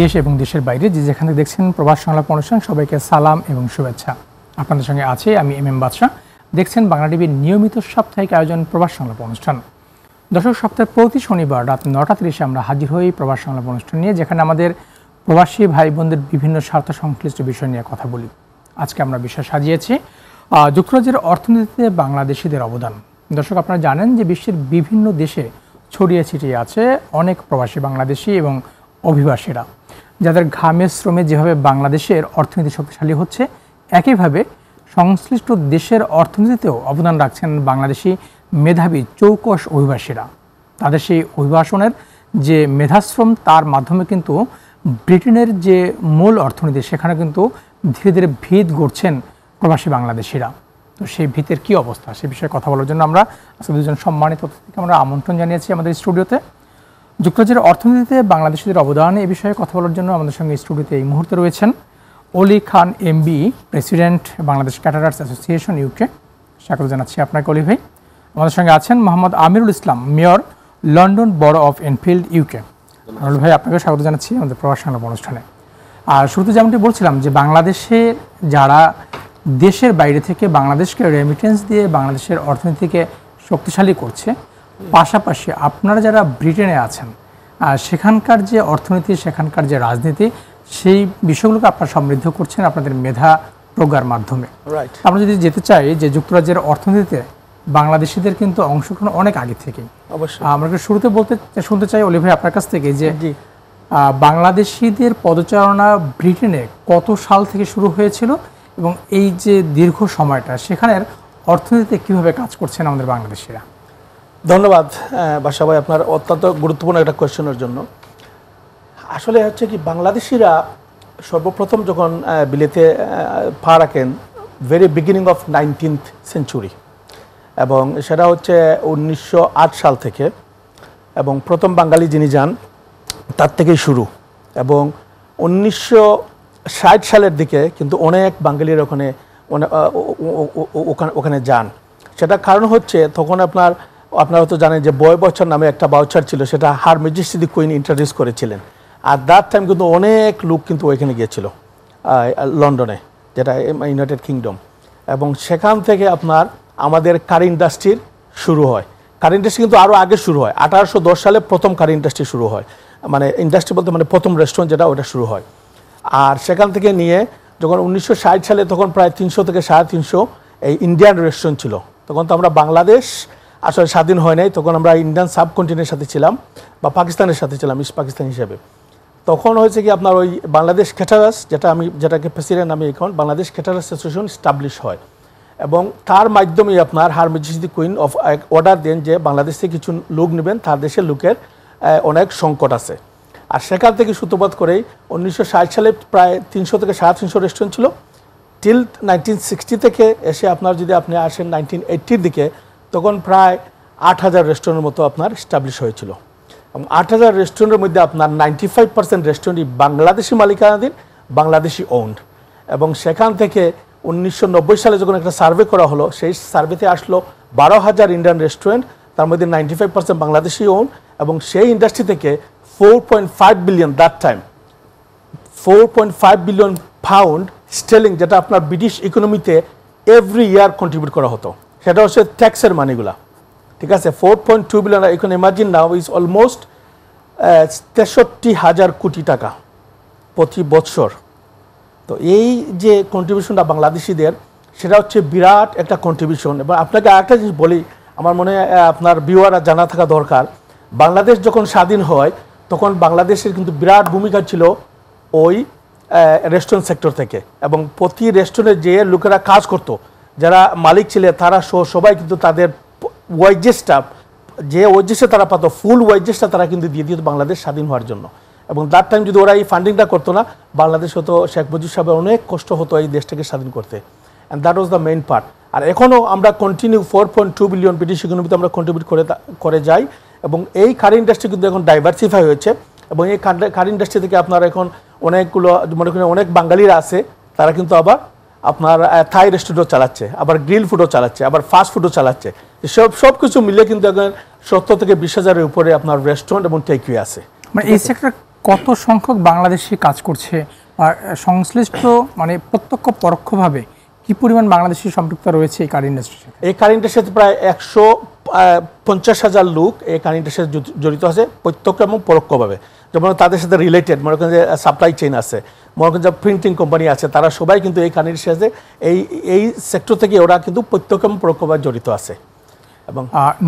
দেশ এবং দেশের বাইরে যে যেখানে দেখছেন প্রবাস সংলাপ অনুষ্ঠান সবাইকে সালাম এবং শুভেচ্ছা আপনাদের সঙ্গে আছে আমি এম এম বাদশাহ দেখছেন বাংলা টিভির নিয়মিত সাপ্তাহিক আয়োজন প্রবাস সংলাপ অনুষ্ঠান দর্শক সপ্তাহের প্রতি শনিবার রাত নটা তিরিশে আমরা হাজির হই প্রবাস সংলাপ অনুষ্ঠান নিয়ে যেখানে আমাদের প্রবাসী ভাই বোনদের বিভিন্ন স্বার্থ সংশ্লিষ্ট বিষয় নিয়ে কথা বলি আজকে আমরা বিষয় সাজিয়েছি যুক্তরাজ্যের অর্থনীতিতে বাংলাদেশিদের অবদান দর্শক আপনারা জানেন যে বিশ্বের বিভিন্ন দেশে ছড়িয়ে ছিটিয়ে আছে অনেক প্রবাসী বাংলাদেশি এবং অভিবাসীরা যাদের ঘামের শ্রমে যেভাবে বাংলাদেশের অর্থনীতি শক্তিশালী হচ্ছে একইভাবে সংশ্লিষ্ট দেশের অর্থনীতিতেও অবদান রাখছেন বাংলাদেশি মেধাবী চৌকশ অভিবাসীরা তাদের সেই অভিবাসনের যে মেধাশ্রম তার মাধ্যমে কিন্তু ব্রিটেনের যে মূল অর্থনীতি সেখানে কিন্তু ধীরে ধীরে ভিত গড়ছেন প্রবাসী বাংলাদেশিরা তো সেই ভিতের কি অবস্থা সে বিষয়ে কথা বলার জন্য আমরা দুজন সম্মানিত আমরা আমন্ত্রণ জানিয়েছি আমাদের স্টুডিওতে যুক্তরাজ্যের অর্থনীতিতে বাংলাদেশের অবদান এ বিষয়ে কথা বলার জন্য আমাদের সঙ্গে স্টুডিওতে এই মুহূর্তে রয়েছেন Oli Khan MB president Bangladesh caterers association UK স্বাগত জানাচ্ছি আপনাকে অলি ভাই আমাদের সঙ্গে আছেন Mohammad Amirul Islam mayor London borough of Enfield UK Oli ভাই আপনাকে স্বাগত জানাচ্ছি আমাদের প্রবাস অনুষ্ঠানে আর শুরুতে যেমনটি বলছিলাম যে বাংলাদেশে যারা দেশের বাইরে থেকে বাংলাদেশকে রেমিটেন্স দিয়ে বাংলাদেশের অর্থনীতিকে শক্তিশালী করছে পাশাপাশি আপনারা যারা ব্রিটেনে আছেন সেখানকার যে অর্থনীতি সেখানকার যে রাজনীতি সেই বিষয়গুলোকে আপনারা সমৃদ্ধ করছেন আপনাদের মেধা প্রজ্ঞার মাধ্যমে আমরা যদি যেতে চাই যে যুক্তরাজ্যের অর্থনীতিতে বাংলাদেশিদের কিন্তু অংশগ্রহণ অনেক আগে অবশ্যই আমরা শুরুতে বলতে শুনতে চাই অলি ভাই আপনার কাছ থেকে যে বাংলাদেশিদের পদচারণা ব্রিটেনে কত সাল থেকে শুরু হয়েছিল এবং এই যে দীর্ঘ সময়টা সেখানের অর্থনীতিতে কিভাবে কাজ করছেন আমাদের বাংলাদেশিরা ধন্যবাদ বাসাবাই আপনার অত্যন্ত গুরুত্বপূর্ণ একটা কোয়েশ্চেনের জন্য আসলে হচ্ছে কি বাংলাদেশিরা সর্বপ্রথম যখন বিলেতে পা রাখেন very beginning of nineteenth century এবং সেটা হচ্ছে উনিশশো সাল থেকে এবং প্রথম বাঙালি যিনি যান তার থেকেই শুরু এবং উনিশশো সালের দিকে কিন্তু অনেক বাঙালির ওখানে ওখানে যান সেটা কারণ হচ্ছে তখন আপনার আপনারা তো জানেন যে বয় বচ্চন নামে একটা বাউচার ছিল সেটা হার মেজিস্ট্রি কুইন ইন্ট্রোডিউস করেছিলেন আর দ্যাট টাইম কিন্তু অনেক লোক কিন্তু ওইখানে গিয়েছিল লন্ডনে যেটা ইউনাইটেড কিংডম এবং সেখান থেকে আপনার আমাদের কার ইন্ডাস্ট্রির শুরু হয় কার ইন্ডাস্ট্রি কিন্তু আরও আগে শুরু হয় আঠারোশো সালে প্রথম কার ইন্ডাস্ট্রি শুরু হয় মানে ইন্ডাস্ট্রি বলতে মানে প্রথম রেস্টুরেন্ট যেটা ওটা শুরু হয় আর সেখান থেকে নিয়ে যখন উনিশশো সালে তখন প্রায় তিনশো থেকে সাড়ে তিনশো এই ইন্ডিয়ান রেস্টুরেন্ট ছিল তখন তো আমরা বাংলাদেশ আসলে স্বাধীন হয় নাই তখন আমরা ইন্ডিয়ান সাবকন্টিনের সাথে ছিলাম বা পাকিস্তানের সাথে ছিলাম ইস্ট পাকিস্তান হিসেবে তখন হয়েছে কি আপনার ওই বাংলাদেশ ক্যাটারাস যেটা আমি যেটাকে প্রেসিডেন্ট আমি এখন বাংলাদেশ ক্যাটারাস অ্যাসোসিয়েশন স্টাবলিশ হয় এবং তার মাধ্যমেই আপনার হারমিজিসি কুইন অফ অর্ডার দেন যে বাংলাদেশ থেকে কিছু লোক নেবেন তার দেশের লোকের অনেক সংকট আছে আর সেখান থেকে সূত্রপাত করেই উনিশশো সালে প্রায় তিনশো থেকে সাড়ে তিনশো রেস্টুরেন্ট ছিল টিল নাইনটিন সিক্সটি থেকে এসে আপনার যদি আপনি আসেন নাইনটিন এইটটির দিকে তখন প্রায় আট হাজার রেস্টুরেন্টের মতো আপনার স্টাবলিশ হয়েছিল এবং আট হাজার রেস্টুরেন্টের মধ্যে আপনার নাইনটি ফাইভ পার্সেন্ট রেস্টুরেন্টই বাংলাদেশি মালিকানাধীন বাংলাদেশি ওন্ড এবং সেখান থেকে উনিশশো সালে যখন একটা সার্ভে করা হলো সেই সার্ভেতে আসলো বারো হাজার ইন্ডিয়ান রেস্টুরেন্ট তার মধ্যে ninety five percent Bangladeshi own এবং সেই ইন্ডাস্ট্রি থেকে four point five billion that time four point five billion pound sterling যেটা আপনার ব্রিটিশ ইকোনমিতে এভরি ইয়ার কন্ট্রিবিউট করা হতো সেটা হচ্ছে ট্যাক্সের মানিগুলা ঠিক আছে ফোর পয়েন্ট টু বিলিয়ন এখন ইমাজিন নাও ইজ অলমোস্ট তেষট্টি হাজার কোটি টাকা প্রতি বৎসর তো এই যে কন্ট্রিবিউশনটা বাংলাদেশিদের সেটা হচ্ছে বিরাট একটা কন্ট্রিবিউশন এবার আপনাকে আরেকটা জিনিস বলি আমার মনে হয় আপনার বিওয়ারা জানা থাকা দরকার বাংলাদেশ যখন স্বাধীন হয় তখন বাংলাদেশের কিন্তু বিরাট ভূমিকা ছিল ওই রেস্টুরেন্ট সেক্টর থেকে এবং প্রতি রেস্টুরেন্টে যেয়ে লোকেরা কাজ করতো যারা মালিক ছিলেন তারা সবাই কিন্তু তাদের ওয়াইজেসটা যে ওয়াইজেসটা তারা পাতো ফুল ওয়াইজেসটা তারা কিন্তু দিয়ে দিত বাংলাদেশ স্বাধীন হওয়ার জন্য এবং তার টাইম যদি ওরা এই ফান্ডিংটা করতো না বাংলাদেশ হতো শেখ মুজিব সাহেবের অনেক কষ্ট হতো এই দেশটাকে স্বাধীন করতে and that was the main part আর এখনও আমরা continue four point two billion British ইকোনমিতে আমরা কন্ট্রিবিউট করে করে যাই এবং এই কার ইন্ডাস্ট্রি কিন্তু এখন ডাইভার্সিফাই হয়েছে এবং এই কার ইন্ডাস্ট্রি থেকে আপনারা এখন অনেকগুলো মনে করেন অনেক বাঙালিরা আছে তারা কিন্তু আবার আপনার থাই রেস্টুরেন্টও চালাচ্ছে আবার গ্রিল ফুডও চালাচ্ছে আবার ফাস্ট ফুডও চালাচ্ছে সব সব কিছু মিলে কিন্তু এখন সত্তর থেকে বিশ হাজারের উপরে আপনার রেস্টুরেন্ট এবং টেকওয়ে আছে মানে এই সেক্টর কত সংখ্যক বাংলাদেশি কাজ করছে আর সংশ্লিষ্ট মানে প্রত্যক্ষ পরোক্ষভাবে কি পরিমাণ বাংলাদেশি সম্পৃক্ত রয়েছে এই কার ইন্ডাস্ট্রির সাথে এই কার ইন্ডাস্ট্রির সাথে প্রায় একশো পঞ্চাশ হাজার লোক এই কার ইন্ডাস্ট্রির জড়িত আছে প্রত্যক্ষ এবং পরোক্ষভাবে যেমন তাদের সাথে রিলেটেড মনে করেন যে সাপ্লাই চেইন আছে মনে করেন যে প্রিন্টিং কোম্পানি আছে তারা সবাই কিন্তু এই কানির সাথে এই এই সেক্টর থেকে ওরা কিন্তু প্রত্যক্ষম প্রকোপে জড়িত আছে এবং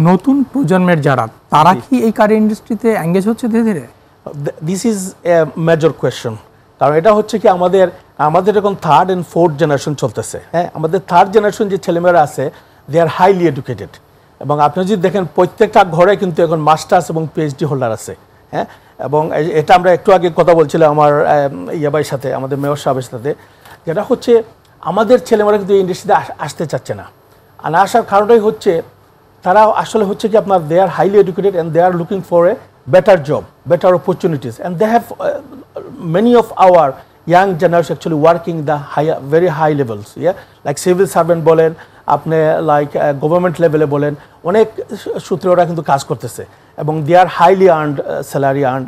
নতুন প্রজন্মের যারা তারা কি এই কারি ইন্ডাস্ট্রিতে এঙ্গেজ হচ্ছে ধীরে ধীরে this is a major question কারণ এটা হচ্ছে কি আমাদের আমাদের এখন থার্ড অ্যান্ড ফোর্থ জেনারেশন চলতেছে হ্যাঁ আমাদের থার্ড জেনারেশন যে ছেলেমেয়েরা আছে দে আর হাইলি এডুকেটেড এবং আপনি যদি দেখেন প্রত্যেকটা ঘরে কিন্তু এখন মাস্টার্স এবং পিএইচডি হোল্ডার আছে হ্যাঁ এবং এটা আমরা একটু আগে কথা বলছিলাম আমার ইয়াবাইয়ের সাথে আমাদের মেয়র সাহেবের সাথে যেটা হচ্ছে আমাদের ছেলেমেয়েরা কিন্তু এই ইন্ডাস্ট্রিতে আসতে চাচ্ছে না আর না আসার কারণটাই হচ্ছে তারা আসলে হচ্ছে কি আপনার they are highly educated and they are looking for a better job better opportunities and they have many of our young generation actually working the high very high levels yeah like civil servant বলেন আপনি like government লেভেলে বলেন অনেক সূত্রে ওরা কিন্তু কাজ করতেছে এবং they are highly earned salary earned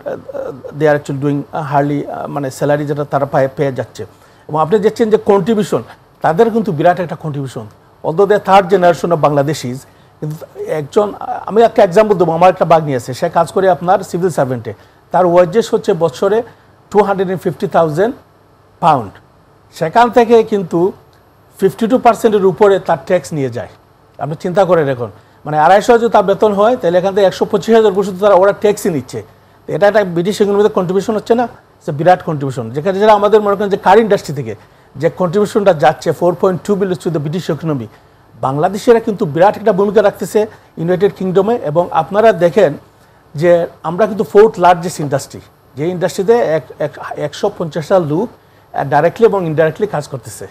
they are actually doing হার্লি মানে স্যালারি যেটা তারা পায়ে পেয়ে যাচ্ছে এবং আপনি দেখছেন যে কন্ট্রিবিউশন তাদের কিন্তু বিরাট একটা contribution all they third generation of Bangladeshis কিন্তু একজন আমি একটা এক্সাম্পল দেবো আমার একটা বাঘ আছে সে কাজ করে আপনার সিভিল সার্ভেন্টে তার ওয়েজেস হচ্ছে বছরে two hundred and fifty thousand pound সেখান থেকে কিন্তু ফিফটি টু পার্সেন্টের উপরে তার ট্যাক্স নিয়ে যায় আপনি চিন্তা করেন এখন মানে আড়াইশো যদি তার বেতন হয় তাহলে এখান থেকে একশো পঁচিশ হাজার পর্যন্ত তারা ওরা ট্যাক্সই নিচ্ছে এটা একটা ব্রিটিশ ইকোনমিতে কন্ট্রিবিউশন হচ্ছে না সে বিরাট কন্ট্রিবিউশন যেখানে যারা আমাদের মনে করেন যে কার ইন্ডাস্ট্রি থেকে যে কন্ট্রিবিউশনটা যাচ্ছে four point two billion to the British economy বাংলাদেশেরা কিন্তু বিরাট একটা ভূমিকা রাখতেছে ইউনাইটেড কিংডমে এবং আপনারা দেখেন যে আমরা কিন্তু ফোর্থ লার্জেস্ট ইন্ডাস্ট্রি যে ইন্ডাস্ট্রিতে এক একশো পঞ্চাশটা লোক ডাইরেক্টলি এবং ইনডাইরেক্টলি কাজ করতেছে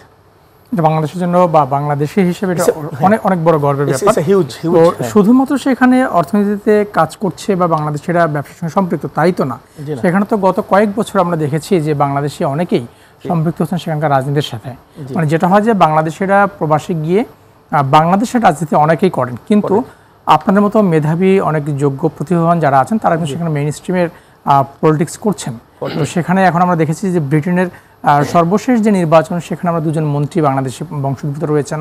বাংলাদেশের জন্য বা বাংলাদেশি হিসেবে হ্যাঁ। অনেক অনেক বড় গর্বের ব্যাপার হ্যাঁ। শুধুমাত্র সেখানে অর্থনীতিতে কাজ করছে বা বাংলাদেশিরা ব্যবসার সঙ্গে সম্পৃক্ত তাই তো না সেখানে তো গত কয়েক বছর আমরা দেখেছি যে বাংলাদেশি অনেকেই সম্পৃক্ত হচ্ছেন সেখানকার রাজনীতির সাথে মানে যেটা হয় যে বাংলাদেশিরা প্রবাসে গিয়ে বাংলাদেশের রাজনীতি অনেকেই করেন কিন্তু আপনাদের মতো মেধাবী অনেক যোগ্য প্রতিভাবান যারা আছেন তারা কিন্তু সেখানে মেইন স্ট্রিমের পলিটিক্স করছেন তো সেখানে এখন আমরা দেখেছি যে ব্রিটেনের আর সর্বশেষ যে নির্বাচন সেখানে আমরা দুজন মন্ত্রী বাংলাদেশে বংশোদ্ভূত রয়েছেন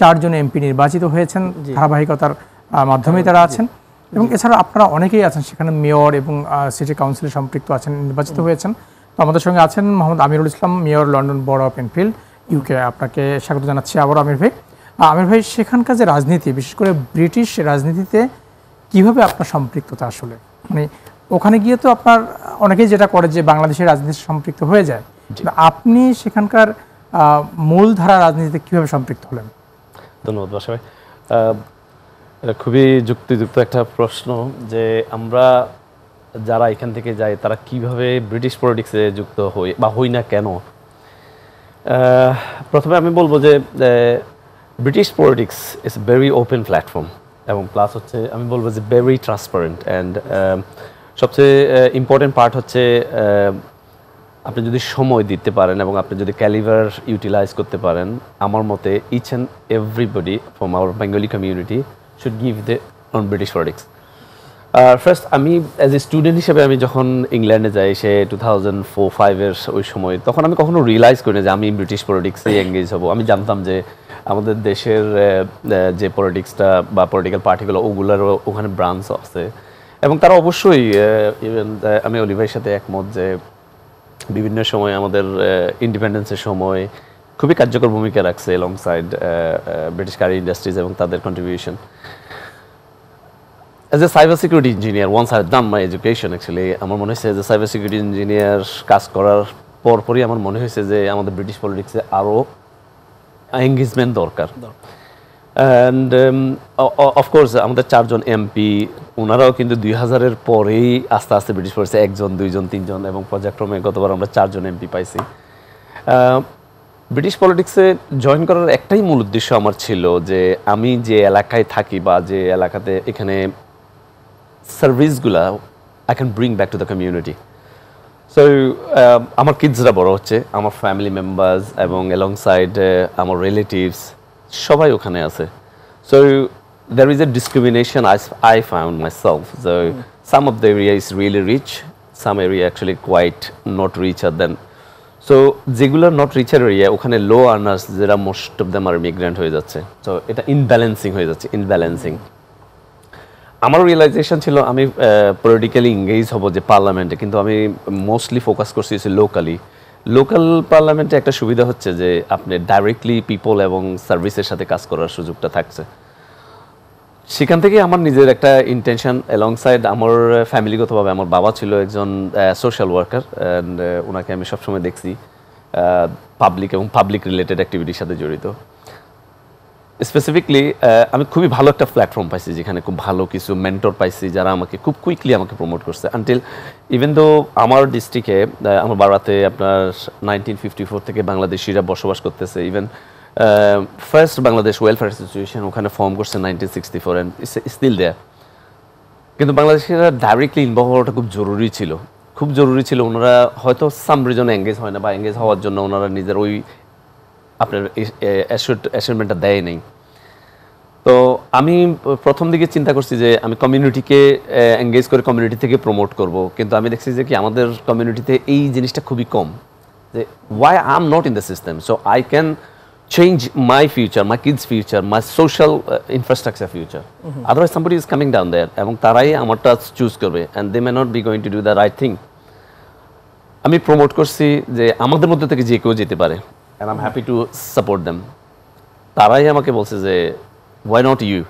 চারজন এমপি নির্বাচিত হয়েছেন ধারাবাহিকতার মাধ্যমে তারা আছেন এবং এছাড়া আপনারা অনেকেই আছেন সেখানে মেয়র এবং সিটি কাউন্সিলে সম্পৃক্ত আছেন নির্বাচিত হয়েছেন তো আমাদের সঙ্গে আছেন Mohammad Amirul Islam mayor London borough of Enfield UK আপনাকে স্বাগত জানাচ্ছি আবার আমির ভাই আমির ভাই সেখানকার যে রাজনীতি বিশেষ করে ব্রিটিশ রাজনীতিতে কিভাবে আপনার সম্পৃক্ততা আসলে মানে ওখানে গিয়ে তো আপনার অনেকেই যেটা করে যে বাংলাদেশের রাজনীতির সম্পৃক্ত হয়ে যায় আপনি সেখানকার মূলধারা রাজনীতিতে কিভাবে সম্পৃক্ত হলেন ধন্যবাদ ভাই এটা খুবই যুক্তিযুক্ত একটা প্রশ্ন যে আমরা যারা এখান থেকে যাই তারা কিভাবে ব্রিটিশ পলিটিক্সে যুক্ত হই বা হই না কেন প্রথমে আমি বলবো যে British politics is very open platform এবং প্লাস হচ্ছে আমি বলবো যে ভেরি ট্রান্সপারেন্ট অ্যান্ড সবচেয়ে ইম্পর্টেন্ট পার্ট হচ্ছে আপনি যদি সময় দিতে পারেন এবং আপনি যদি ক্যালিভার ইউটিলাইজ করতে পারেন আমার মতে each and everybody from our Bengali community should give they on British are first আমি অ্যাজ এ স্টুডেন্ট হিসেবে আমি যখন ইংল্যান্ডে যাই সে টু থাউজেন্ড ফোর ফাইভের ওই সময় তখন আমি কখনো রিয়েলাইজ করি না যে আমি ব্রিটিশ পলিটিক্সে এঙ্গেজ হব আমি জানতাম যে আমাদের দেশের যে পলিটিক্সটা বা পলিটিক্যাল পার্টিগুলো ওগুলোরও ওখানে ব্রাঞ্চ আছে এবং তারা অবশ্যই ইভেন আমি অলিভাইয়ের সাথে একমত যে বিভিন্ন সময় আমাদের ইন্ডিপেন্ডেন্সের সময় খুবই কার্যকর ভূমিকা রাখছে long side British curry industries এবং তাদের contribution as a cyber security engineer one side দাম মাই এডুকেশন অ্যাকচুয়ালি আমার মনে হয়েছে যে সাইবার সিকিউরিটি ইঞ্জিনিয়ার কাজ করার পরপরই আমার মনে হয়েছে যে আমাদের ব্রিটিশ পলিটিক্সে আরও এঙ্গেজমেন্ট দরকার অ্যান্ড অফ কোর্স আমাদের চারজন এমপি ওনারাও কিন্তু দুই হাজারের পরেই আস্তে আস্তে ব্রিটিশ পড়েছে একজন দুইজন তিনজন এবং পর্যায়ক্রমে গতবার আমরা চারজন এমপি পাইছি ব্রিটিশ পলিটিক্সে জয়েন করার একটাই মূল উদ্দেশ্য আমার ছিল যে আমি যে এলাকায় থাকি বা যে এলাকাতে এখানে সার্ভিসগুলা I can bring back to the community so আমার কিডসরা বড় হচ্ছে আমার ফ্যামিলি মেম্বার্স এবং অ্যালংসাইড আমার রিলেটিভস সবাই ওখানে আছে so there is a discrimination I I found myself so some of the area is really rich some area actually quite not rich are then so যেগুলো not richer area ওখানে low earners যেটা most of them are migrant হয়ে যাচ্ছে so এটা ইনব্যালেন্সিং হয়ে যাচ্ছে ইনব্যালেন্সিং আমার realisation ছিল আমি পলিটিক্যালি ইংগেজ হব যে পার্লামেন্টে কিন্তু আমি মোস্টলি ফোকাস করছি লোকালি লোকাল পার্লামেন্টে একটা সুবিধা হচ্ছে যে আপনি ডাইরেক্টলি পিপল এবং সার্ভিসের সাথে কাজ করার সুযোগটা থাকছে সেখান থেকে আমার নিজের একটা ইন্টেনশন অ্যালংসাইড আমার ফ্যামিলিগতভাবে আমার বাবা ছিল একজন সোশ্যাল ওয়ার্কার অ্যান্ড ওনাকে আমি সবসময় দেখছি পাবলিক এবং পাবলিক রিলেটেড অ্যাক্টিভিটির সাথে জড়িত স্পেসিফিকলি uh, আমি খুবই ভালো একটা প্ল্যাটফর্ম পাইছি যেখানে খুব ভালো কিছু মেন্টর পাইছি যারা আমাকে খুব কুইকলি আমাকে প্রমোট করছে আনটিল ইভেন দো আমার ডিস্ট্রিক্টে আমার বাড়াতে আপনার নাইনটিন ফিফটি ফোর থেকে বাংলাদেশিরা বসবাস করতেছে even first Bangladesh welfare association ওখানে ফর্ম করছে nineteen sixty four and still there কিন্তু বাংলাদেশিরা ডাইরেক্টলি ইনভলভ হওয়াটা খুব জরুরি ছিল খুব জরুরি ছিল ওনারা হয়তো সাম রিজনে এঙ্গেজ হয় না বা এঙ্গেজ হওয়ার জন্য ওনারা নিজের ওই আপনার অ্যাসাইনমেন্টটা দেয় নাই তো আমি প্রথম দিকে চিন্তা করছি যে আমি কমিউনিটিকে এঙ্গেজ করে কমিউনিটি থেকে প্রমোট করব কিন্তু আমি দেখছি যে কি আমাদের কমিউনিটিতে এই জিনিসটা খুবই কম যে why I am not in the system so I can change my future my kids future my social infrastructure future otherwise somebody is coming down there এবং তারাই আমারটা চুজ করবে and they may not be going to do the right thing আমি promote করছি যে আমাদের মধ্যে থেকে যে কেউ যেতে পারে and am happy to support them তারাই আমাকে বলছে যে why not you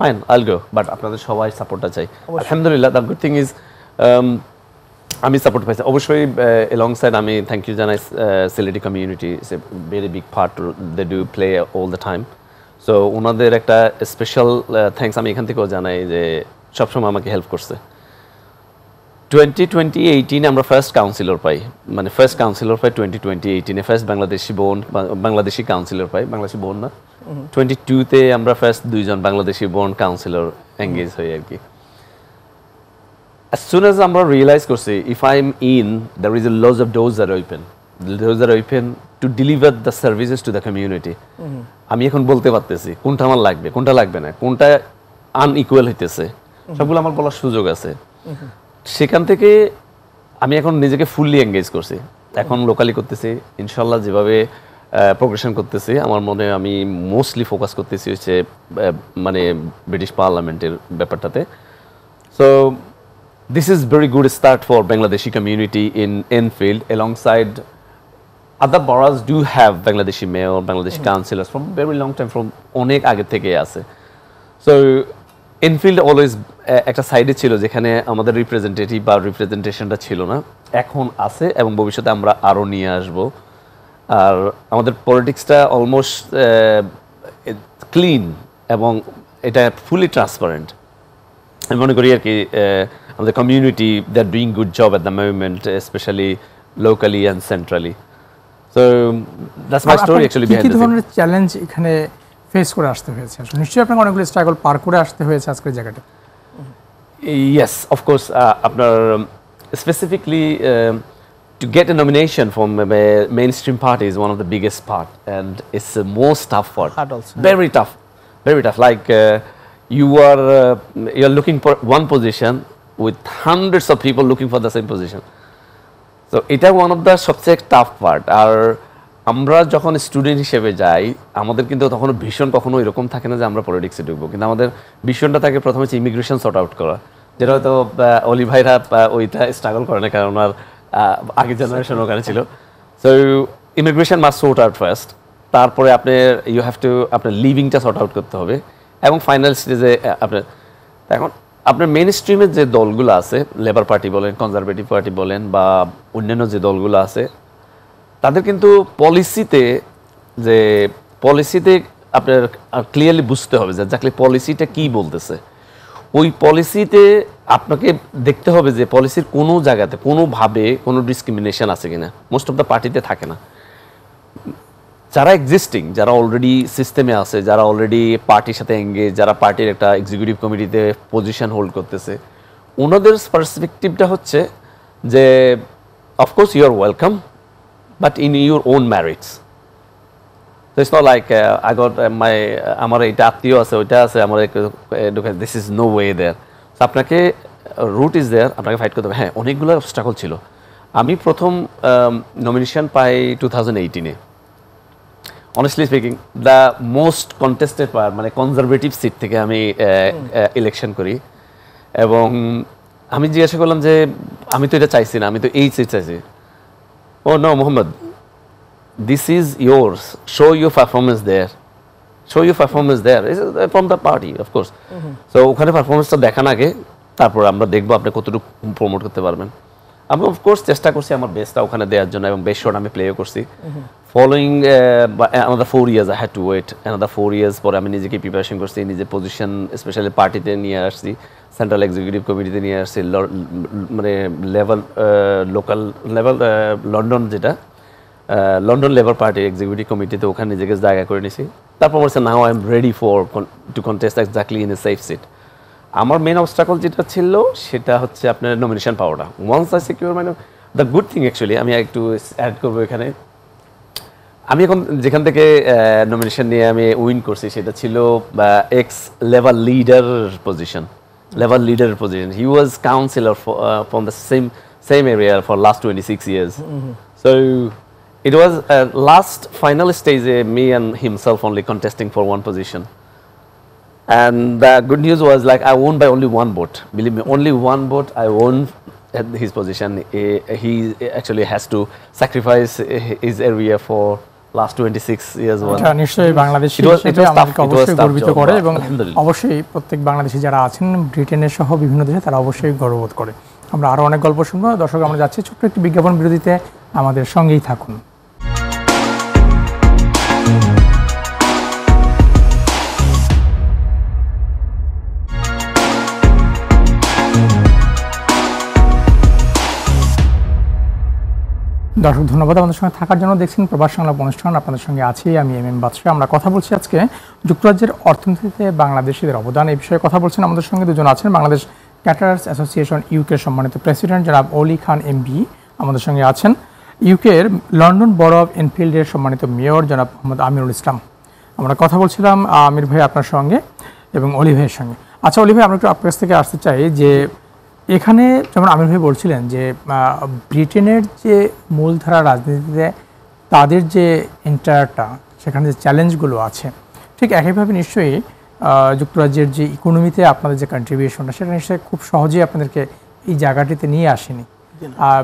fine I'll go but আপনাদের সবাই সাপোর্টটা চাই আলহামদুলিল্লাহ দ্য গুড থিং ইজ আমি সাপোর্ট পাইছি অবশ্যই এলং uh, সাইড আমি থ্যাংক ইউ জানাই Sylheti community it's a very big part they do play all the time so ওনাদের একটা স্পেশাল থ্যাংকস uh, আমি এখান থেকেও জানাই যে সবসময় আমাকে হেল্প করছে টোয়েন্টি টোয়েন্টি এইটিনে আমরা ফার্স্ট কাউন্সিলর পাই মানে ফার্স্ট কাউন্সিলর পাই টোয়েন্টি টোয়েন্টি এইটিনে first Bangladeshi born Bangladeshi councillor পাই বাংলাদেশি বোন না টোয়েন্টি টুতে আমরা ফার্স্ট দুইজন বাংলাদেশি বোন কাউন্সিলর এঙ্গেজ হই আর কি as soon as আমরা realize করছি if I'm in there is a lot of doors that are open doors are open to deliver the services to the community আমি এখন বলতে পারতেছি কোনটা আমার লাগবে কোনটা লাগবে না কোনটা আনইকুয়াল হইতেছে সবগুলো আমার বলার সুযোগ আছে সেখান থেকে আমি এখন নিজেকে ফুললি এঙ্গেজ করছি এখন লোকালি করতেছি ইনশাল্লাহ যেভাবে প্রোগ্রেশন করতেছি আমার মনে আমি মোস্টলি ফোকাস করতেছি হচ্ছে মানে ব্রিটিশ পার্লামেন্টের ব্যাপারটাতে so this is very good start for Bangladeshi community in Enfield side other borough do have Bangladeshi mayor Bangladeshi councillor from very long time from অনেক আগে থেকে আছে সো এনফিল্ড অলওয়েজ একটা সাইডে ছিল যেখানে আমাদের রিপ্রেজেন্টেটিভ বা রিপ্রেজেন্টেশনটা ছিল না এখন আছে এবং ভবিষ্যতে আমরা আরও নিয়ে আসব আর আমাদের পলিটিক্সটা অলমোস্ট ক্লিন এবং এটা ফুলি ট্রান্সপারেন্ট আমি মনে করি আর কি আমাদের community they are doing good job at the movement specially locally and centrally তো দ্যাটস মাই স্টোরি অ্যাকচুয়ালি কি ধরনের চ্যালেঞ্জ এখানে ফেস করে আসতে হয়েছে নিশ্চয়ই আপনাকে অনেকগুলো স্ট্রাগল পার করে আসতে হয়েছে আজকের জায়গাটা ইয়েস অফকোর্স আপনার specifically to get a nomination from a mainstream party is one of the biggest part and it's the most tough part Adults, very yeah. tough very tough like uh, you are uh, you're looking for one position with hundreds of people looking for the same position so it is one of the subject tough part our আমরা যখন student হিসেবে যাই আমাদের কিন্তু তখন ভীষণ কখনো এরকম থাকে না যে আমরা পলিটিক্সে ঢুকবো কিন্তু আমাদের ভীষণটা থাকে প্রথমে হচ্ছে ইমিগ্রেশন শর্ট আউট করা যেটা হয়তো অলি ভাইরা ওইটা স্ট্রাগল করে না কারণ ওনার আগের জেনারেশন ওখানে ছিল so immigration must sort out first তারপরে আপনার ইউ হ্যাভ টু আপনার লিভিংটা শর্ট আউট করতে হবে এবং ফাইনাল স্টেজে আপনার এখন আপনার মেন স্ট্রিমের যে দলগুলো আছে লেবার পার্টি বলেন কনজারভেটিভ পার্টি বলেন বা অন্যান্য যে দলগুলো আছে তাদের কিন্তু পলিসিতে যে পলিসিতে আপনার ক্লিয়ারলি বুঝতে হবে যে এক্স্যাক্টলি পলিসিটা কি বলতেছে ওই পলিসিতে আপনাকে দেখতে হবে যে পলিসির কোনো জায়গাতে কোনোভাবে কোনো ডিসক্রিমিনেশন আছে কিনা মোস্ট অফ দ্য পার্টিতে থাকে না যারা এক্সিস্টিং যারা অলরেডি সিস্টেমে আছে যারা অলরেডি পার্টির সাথে এঙ্গেজ যারা পার্টির একটা এক্সিকিউটিভ কমিটিতে পজিশন হোল্ড করতেছে ওনাদের পার্সপেক্টিভটা হচ্ছে যে of course you are welcome but in your own merits it's not like uh, I got uh, my uh, আমার এটা আত্মীয় আছে ওইটা আছে আমার this is no way there আপনাকে রুট ইজ দেয়ার আপনাকে ফাইট করতে হবে হ্যাঁ অনেকগুলো স্ট্রাগল ছিল আমি প্রথম নমিনেশন um, পাই টু থাউজেন্ড এইটিনে honestly speaking the most contested পার মানে কনজারভেটিভ সিট থেকে আমি ইলেকশন করি এবং আমি জিজ্ঞাসা করলাম যে আমি তো এটা চাইছি না আমি তো এই সিট চাইছি Oh no, Muhammad, this is yours. Show your performance there. show your performance there is from the party of course so ওখানে পারফরমেন্সটা দেখান আগে তারপর আমরা দেখবো আপনি কতটুকু প্রমোট করতে পারবেন আমি অফকোর্স চেষ্টা করছি আমার বেস্টটা ওখানে দেওয়ার জন্য এবং বেস্ট আমি প্লেও করছি ফলোয়িং আমাদের four years I had to wait আমাদের ফোর ইয়ার্স পরে আমি নিজেকে প্রিপারেশন করছি নিজের পজিশন স্পেশালি পার্টিতে নিয়ে আসছি সেন্ট্রাল এক্সিকিউটিভ কমিটিতে নিয়ে আসছি মানে লেভেল লোকাল লেভেল লন্ডন যেটা লন্ডন লেবার পার্টি এক্সিকিউটিভ কমিটিতে ওখানে নিজেকে জায়গা করে নিছি তারপর বলছে now I am ready for to contest exactly in a safe seat আমার মেন অবস্ট্রাকল যেটা ছিল সেটা হচ্ছে আপনার নমিনেশন পাওয়াটা ওয়ান্স আই সিকিউর মানে দ্য গুড থিং অ্যাকচুয়ালি আমি একটু অ্যাড করবো এখানে আমি এখন যেখান থেকে নমিনেশন নিয়ে আমি উইন করছি সেটা ছিল x lever leader position lever leader position he was councillor from the same same area for last twenty six years so it was last final স্টেজে me and himself only contesting for one position And um, the good news was like I won by only one vote. Believe me, only one vote I won his position. He actually has to sacrifice his area for last 26 years এটা নিশ্চয়ই বাংলাদেশি হিসেবে আমাদেরকে অবশ্যই গর্বিত করে এবং অবশ্যই প্রত্যেক বাংলাদেশি যারা আছেন ব্রিটেনের সহ বিভিন্ন দেশে তারা অবশ্যই গর্ববোধ করে আমরা আরও অনেক গল্প শুনবো দর্শক আমরা যাচ্ছি ছোট্ট একটি বিজ্ঞাপন বিরতিতে আমাদের সঙ্গেই থাকুন দর্শক ধন্যবাদ আমাদের সঙ্গে থাকার জন্য দেখছেন প্রবাস সংলাপ অনুষ্ঠান আপনাদের সঙ্গে আছি আমি এম এম বাদশাহ আমরা কথা বলছি আজকে যুক্তরাজ্যের অর্থনীতিতে বাংলাদেশিদের অবদান এই বিষয়ে কথা বলছেন আমাদের সঙ্গে দুজন আছেন বাংলাদেশ ক্যাটারার্স অ্যাসোসিয়েশন ইউকের সম্মানিত প্রেসিডেন্ট জনাব অলি খান এমবি আমাদের সঙ্গে আছেন ইউকের লন্ডন বড় অফ এনফিল্ডের সম্মানিত মেয়র জনাব মোহাম্মদ আমিরুল ইসলাম আমরা কথা বলছিলাম আমির ভাই আপনার সঙ্গে এবং অলি ভাইয়ের সঙ্গে আচ্ছা অলি ভাই আমরা একটু আপনার কাছ থেকে আসতে চাই যে এখানে যেমন আমির ভাই বলছিলেন যে ব্রিটেনের যে মূলধারা রাজনীতিতে তাদের যে এন্টায়ারটা সেখানে যে চ্যালেঞ্জগুলো আছে ঠিক একইভাবে নিশ্চয়ই যুক্তরাজ্যের যে ইকোনমিতে আপনাদের যে কন্ট্রিবিউশনটা সেটা নিশ্চয়ই খুব সহজেই আপনাদেরকে এই জায়গাটিতে নিয়ে আসেনি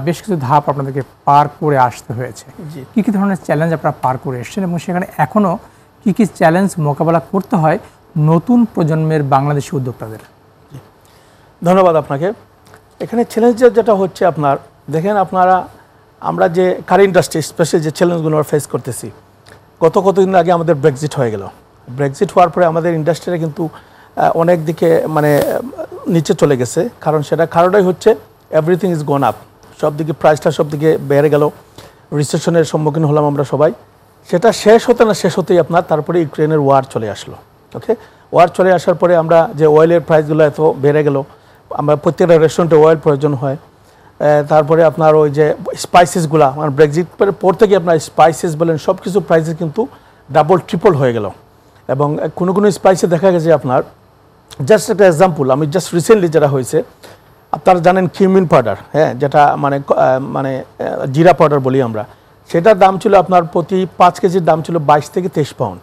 বেশ কিছু ধাপ আপনাদেরকে পার করে আসতে হয়েছে কী কী ধরনের চ্যালেঞ্জ আপনারা পার করে এসছেন এবং সেখানে এখনও কী কী চ্যালেঞ্জ মোকাবেলা করতে হয় নতুন প্রজন্মের বাংলাদেশি উদ্যোক্তাদের ধন্যবাদ আপনাকে এখানে চ্যালেঞ্জ যেটা হচ্ছে আপনার দেখেন আপনারা আমরা যে কার ইন্ডাস্ট্রি স্পেশাল যে চ্যালেঞ্জগুলো আমরা ফেস করতেছি গত কতদিন আগে আমাদের ব্রেক্সিট হয়ে গেল ব্রেক্সিট হওয়ার পরে আমাদের ইন্ডাস্ট্রিটা কিন্তু অনেক দিকে মানে নিচে চলে গেছে কারণ সেটা কারণটাই হচ্ছে এভরিথিং ইজ গোন আপ সব দিকে প্রাইসটা সব দিকে বেড়ে গেল রিসেশনের সম্মুখীন হলাম আমরা সবাই সেটা শেষ হতে না শেষ হতেই আপনার তারপরে ইউক্রেনের ওয়ার চলে আসলো ওকে ওয়ার চলে আসার পরে আমরা যে অয়েলের প্রাইসগুলো এত বেড়ে গেলো আমরা প্রত্যেকটা রেস্টুরেন্টে অয়েল প্রয়োজন হয় তারপরে আপনার ওই যে স্পাইসেসগুলো মানে ব্রেক্সিট পর থেকে আপনার স্পাইসেস বলেন সব কিছু প্রাইসেস কিন্তু ডাবল ট্রিপল হয়ে গেল এবং কোনো কোনো স্পাইসে দেখা গেছে আপনার জাস্ট একটা এক্সাম্পল আমি জাস্ট রিসেন্টলি যেটা হয়েছে আপনারা জানেন কিউমিন পাউডার হ্যাঁ যেটা মানে মানে জিরা পাউডার বলি আমরা সেটার দাম ছিল আপনার প্রতি পাঁচ কেজির দাম ছিল বাইশ থেকে তেইশ পাউন্ড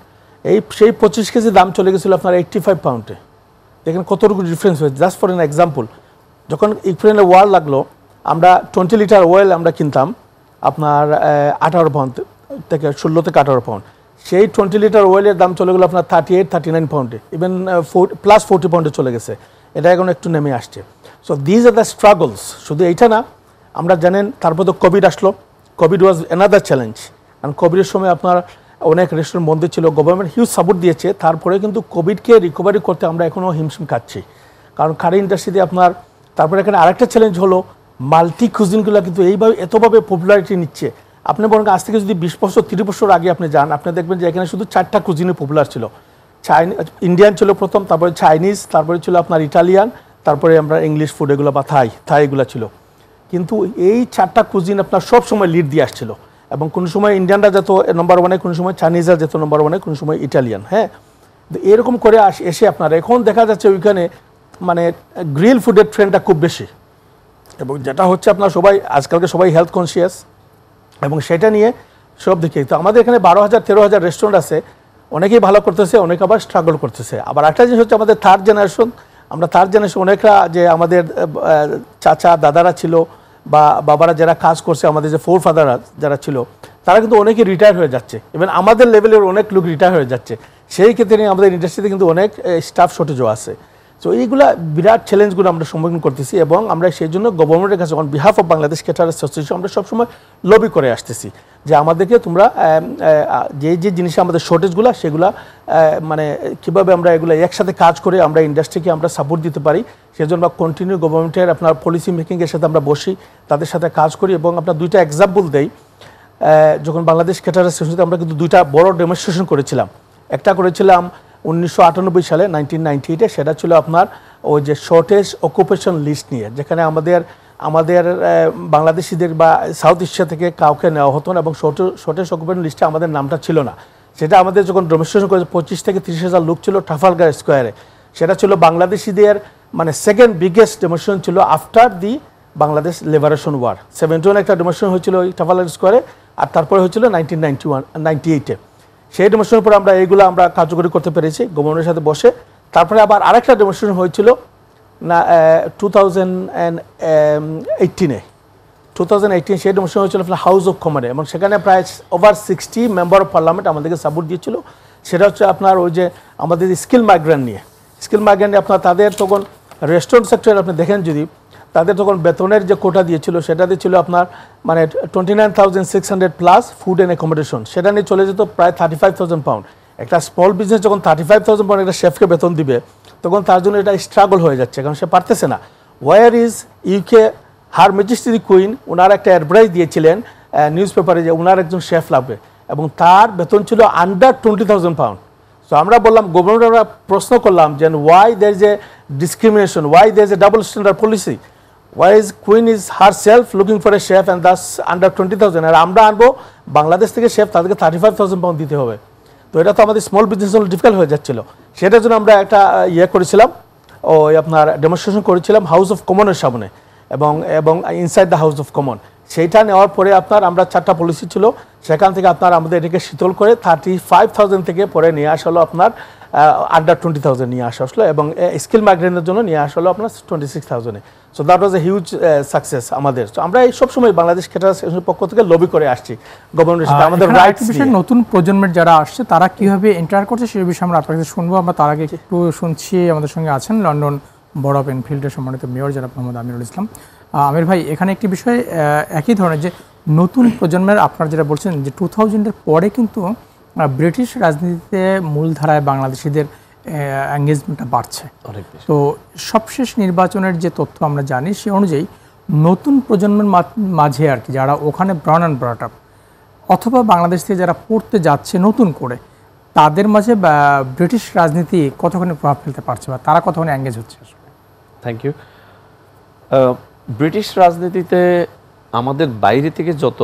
এই সেই পঁচিশ কেজি দাম চলে গেছিলো আপনার এইট্টি ফাইভ পাউন্ডে এখানে কতটুকু ডিফারেন্স হয়েছে জাস্ট ফর এন এক্সাম্পল যখন ইউক্রেনে ওয়ার লাগলো আমরা টোয়েন্টি লিটার ওয়েল আমরা কিনতাম আপনার আঠারো পাউন্ড থেকে ষোলো থেকে আঠারো পাউন্ড সেই টোয়েন্টি লিটার ওয়েলের দাম চলে গেলো আপনার থার্টি এইট থার্টি নাইন পাউন্ডে ইভেন প্লাস ফোর্টি পাউন্ডে চলে গেছে এটা এখন একটু নেমে আসছে so these are the struggles শুধু এইটা না আমরা জানেন তারপর তো কোভিড আসলো কোভিড ওয়াজ অ্যানাদার চ্যালেঞ্জ কারণ কোভিডের সময় আপনার অনেক রেস্টুরেন্ট বন্ধ ছিল গভর্নমেন্ট হিউজ সাপোর্ট দিয়েছে তারপরে কিন্তু কোভিডকে রিকভারি করতে আমরা এখনও হিমশিম খাচ্ছি কারণ কারি ইন্ডাস্ট্রিতে আপনার তারপরে এখানে আরেকটা চ্যালেঞ্জ হলো মাল্টি খুজিনগুলো কিন্তু এইভাবে এতভাবে পপুলারিটি নিচ্ছে আপনি বরং আজ থেকে যদি বিশ বছর তিরিশ বছর আগে আপনি যান আপনি দেখবেন যে এখানে শুধু চারটা কুজিনে পপুলার ছিল চাইনি ইন্ডিয়ান ছিল প্রথম তারপরে চাইনিজ তারপরে ছিল আপনার ইটালিয়ান তারপরে আমরা ইংলিশ ফুড এগুলো বা থাই থাই এগুলো ছিল কিন্তু এই চারটা কুজিন আপনার সব সময় লিড দিয়ে আসছিলো এবং কোনো সময় ইন্ডিয়ানরা যেত নম্বর ওয়ানে কোনো সময় চাইনিজরা যেত নম্বর ওয়ানে কোনো সময় ইটালিয়ান হ্যাঁ এরকম করে আস এসে আপনারা এখন দেখা যাচ্ছে ওইখানে মানে গ্রিল ফুডের ট্রেন্ডটা খুব বেশি এবং যেটা হচ্ছে আপনার সবাই আজকালকে সবাই হেলথ কনসিয়াস এবং সেটা নিয়ে সব দিকে তো আমাদের এখানে বারো হাজার তেরো হাজার রেস্টুরেন্ট আছে অনেকেই ভালো করতেছে অনেকে আবার স্ট্রাগল করতেছে আবার একটা জিনিস হচ্ছে আমাদের থার্ড জেনারেশন আমরা থার্ড জেনারেশন অনেকরা যে আমাদের চাচা দাদারা ছিল বা বাবারা যারা কাজ করছে আমাদের যে ফোর ফাদাররা যারা ছিল তারা কিন্তু অনেকে রিটায়ার হয়ে যাচ্ছে ইভেন আমাদের লেভেলের অনেক লোক রিটায়ার হয়ে যাচ্ছে সেই ক্ষেত্রে আমাদের ইন্ডাস্ট্রিতে কিন্তু অনেক স্টাফ শর্টেজও আছে তো এইগুলা বিরাট চ্যালেঞ্জগুলো আমরা সম্মুখীন করতেছি এবং আমরা সেই জন্য গভর্নমেন্টের কাছে on behalf of Bangladesh caterer association আমরা সবসময় লবি করে আসতেছি যে আমাদেরকে তোমরা যে যে জিনিসে আমাদের শর্টেজগুলো সেগুলা মানে কীভাবে আমরা এগুলো একসাথে কাজ করে আমরা ইন্ডাস্ট্রিকে আমরা সাপোর্ট দিতে পারি সেজন্য আমরা কন্টিনিউ গভর্নমেন্টের আপনার পলিসি মেকিংয়ের সাথে আমরা বসি তাদের সাথে কাজ করি এবং আপনার দুইটা এক্সাম্পল দেই যখন বাংলাদেশ ক্যাটার অ্যাসোসিয়েশনতে আমরা কিন্তু দুইটা বড় ডেমনস্ট্রেশন করেছিলাম একটা করেছিলাম উনিশশো সালে নাইনটিন নাইনটি সেটা ছিল আপনার ওই যে শর্টেজ অকুপেশন লিস্ট নিয়ে যেখানে আমাদের আমাদের বাংলাদেশিদের বা সাউথ এশিয়া থেকে কাউকে নেওয়া হতো না এবং শর্টেজ অকুপেশন লিস্টে আমাদের নামটা ছিল না সেটা আমাদের যখন ডোমেস্ট্রেশন করেছে পঁচিশ থেকে তিরিশ হাজার লোক ছিল ঠাফালগার স্কোয়ারে সেটা ছিল বাংলাদেশিদের মানে সেকেন্ড বিগেস্ট ডেমোস্ট্রেশন ছিল after the Bangladesh liberation war seventy একটা ডেমোস্ট্রেশন হয়েছিল ওই ঠাফালগার স্কোয়ারে আর তারপরে হয়েছিল নাইনটিন নাইনটি ওয়ান নাইনটি এইটে সেই ডেমনস্ট্রেশন পরে আমরা এইগুলো আমরা কার্যকরী করতে পেরেছি গভর্নমেন্টের সাথে বসে তারপরে আবার আরেকটা ডেমনস্ট্রেশন হয়েছিল না টু থাউজেন্ড অ্যান্ড এইটিনে টু থাউজেন্ড এইটিন সেই ডেমনস্ট্রেশন হয়েছিল হাউস অফ কমনে এবং সেখানে প্রায় over sixty member of parliament আমাদেরকে সাপোর্ট দিয়েছিল সেটা হচ্ছে আপনার ওই যে আমাদের স্কিল মাইগ্রেন্ট নিয়ে স্কিল মাইগ্রেন্ট আপনার তাদের তখন রেস্টুরেন্ট সেক্টরে আপনি দেখেন যদি তাদের তখন বেতনের যে কোটা দিয়েছিল সেটাতে ছিল আপনার মানে twenty nine thousand six hundred plus food and accommodation সেটা নিয়ে চলে যেত প্রায় থার্টি ফাইভ থাউজেন্ড পাউন্ড একটা স্মল বিজনেস যখন থার্টি ফাইভ থাউজেন্ড পাউন্ড একটা শেফকে বেতন দিবে তখন তার জন্য এটা স্ট্রাগল হয়ে যাচ্ছে কারণ সে পারতেছে না war is UK her majesty queen ওনার একটা অ্যাডভাইস দিয়েছিলেন নিউজ পেপারে যে ওনার একজন শেফ লাগবে এবং তার বেতন ছিল under twenty thousand pound so আমরা বললাম গভর্নমেন্ট আমরা প্রশ্ন করলাম যে ওয়াই দেয় যে ডিসক্রিমিনেশন ওয়াই দেয় যে double standard policy wise queen is her self looking for a chef and দাস আন্ডার টোয়েন্টি থাউজেন্ড আর আমরা আনবো বাংলাদেশ থেকে শেফ তাদেরকে থার্টি ফাইভ থাউজেন্ড পাউন্ড দিতে হবে তো এটা তো আমাদের স্মল বিজনেস ডিফিকাল্ট হয়ে যাচ্ছিলো সেটার জন্য আমরা একটা ইয়ে করেছিলাম ওই আপনার ডেমনস্ট্রেশন করেছিলাম হাউস অফ কমনের সামনে এবং এবং inside the house of common সেইটা নেওয়ার পরে আপনার আমরা চারটা পলিসি ছিল সেখান থেকে আপনার আমাদের এটাকে শীতল করে থার্টি ফাইভ থাউজেন্ড থেকে পরে নিয়ে আসা আপনার আন্ডার টোয়েন্টি থাউজেন্ড নিয়ে আসা আসলো এবং স্কিল মাইগ্রেন্টের জন্য নিয়ে আসা হলো আপনার টোয়েন্টি সিক্স থাউজেন্ডে so that was a huge success আমাদের তো আমরা এই সবসময় বাংলাদেশ ক্যাটার পক্ষ থেকে লবি করে আসছি গভর্নমেন্টের সাথে আমাদের রাইট নতুন প্রজন্মের যারা আসছে তারা কিভাবে এন্টার করছে সেই বিষয়ে আমরা আপনাকে শুনবো আমরা তার আগে একটু শুনছি আমাদের সঙ্গে আছেন লন্ডন বড় অফ এনফিল্ডের সম্মানিত মেয়র যারা মোহাম্মদ আমিরুল ইসলাম আমির ভাই এখানে একটি বিষয় একই ধরনের যে নতুন প্রজন্মের আপনারা যেটা বলছেন যে টু থাউজেন্ডের পরে কিন্তু ব্রিটিশ রাজনীতিতে মূলধারায় বাংলাদেশিদের এঙ্গেজমেন্টটা বাড়ছে তো সবশেষ নির্বাচনের যে তথ্য আমরা জানি সে অনুযায়ী নতুন প্রজন্মের মাঝে আর কি যারা ওখানে ব্রন অ্যান্ড ব্রট আপ অথবা বাংলাদেশ থেকে যারা পড়তে যাচ্ছে নতুন করে তাদের মাঝে ব্রিটিশ রাজনীতি কতখানি প্রভাব ফেলতে পারছে বা তারা কতখানি অ্যাঙ্গেজ হচ্ছে আসলে থ্যাংক ইউ ব্রিটিশ রাজনীতিতে আমাদের বাইরে থেকে যত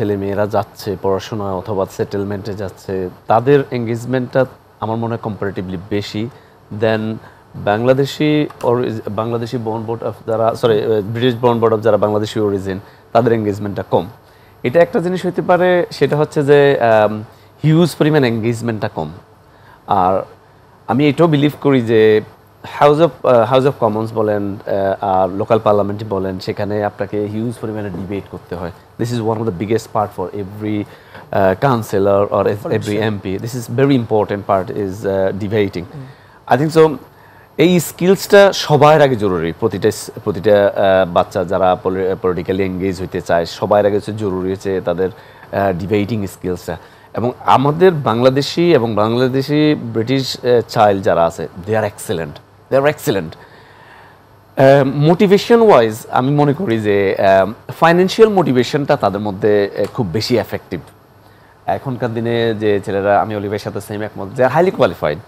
ছেলে মেয়েরা যাচ্ছে পড়াশোনা অথবা সেটেলমেন্টে যাচ্ছে তাদের এঙ্গেজমেন্টটা আমার মনে হয় কম্পারেটিভলি বেশি দেন Bangladeshi or Bangladeshi born board of যারা sorry British born board of যারা বাংলাদেশি অরিজিন তাদের এঙ্গেজমেন্টটা কম এটা একটা জিনিস হইতে পারে সেটা হচ্ছে যে হিউজ পরিমাণ এঙ্গেজমেন্টটা কম আর আমি এটাও বিলিভ করি যে house of house of commons বলেন uh, আর লোকাল পার্লামেন্ট বলেন সেখানে আপনাকে হিউজ পরিমাণে ডিবেট করতে হয় this is one of the biggest part for every councillor or every MP this is very important part is ডিভাইটিং আই থিঙ্ক সো এই স্কিলসটা সবার আগে জরুরি প্রতিটা প্রতিটা uh, বাচ্চা যারা পলিটিক্যালি এঙ্গেজ uh, হইতে চায় সবার আগে হচ্ছে জরুরি হচ্ছে তাদের ডিবেটিং স্কিলসটা এবং আমাদের বাংলাদেশি এবং বাংলাদেশি ব্রিটিশ চাইল্ড যারা আছে they are excellent they are excellent motivation wise আমি মনে করি যে ফাইন্যান্সিয়াল um, মোটিভেশনটা তাদের মধ্যে খুব বেশি এফেক্টিভ এখনকার দিনে যে ছেলেরা আমি অলিভের সাথে সেম একমত যে highly qualified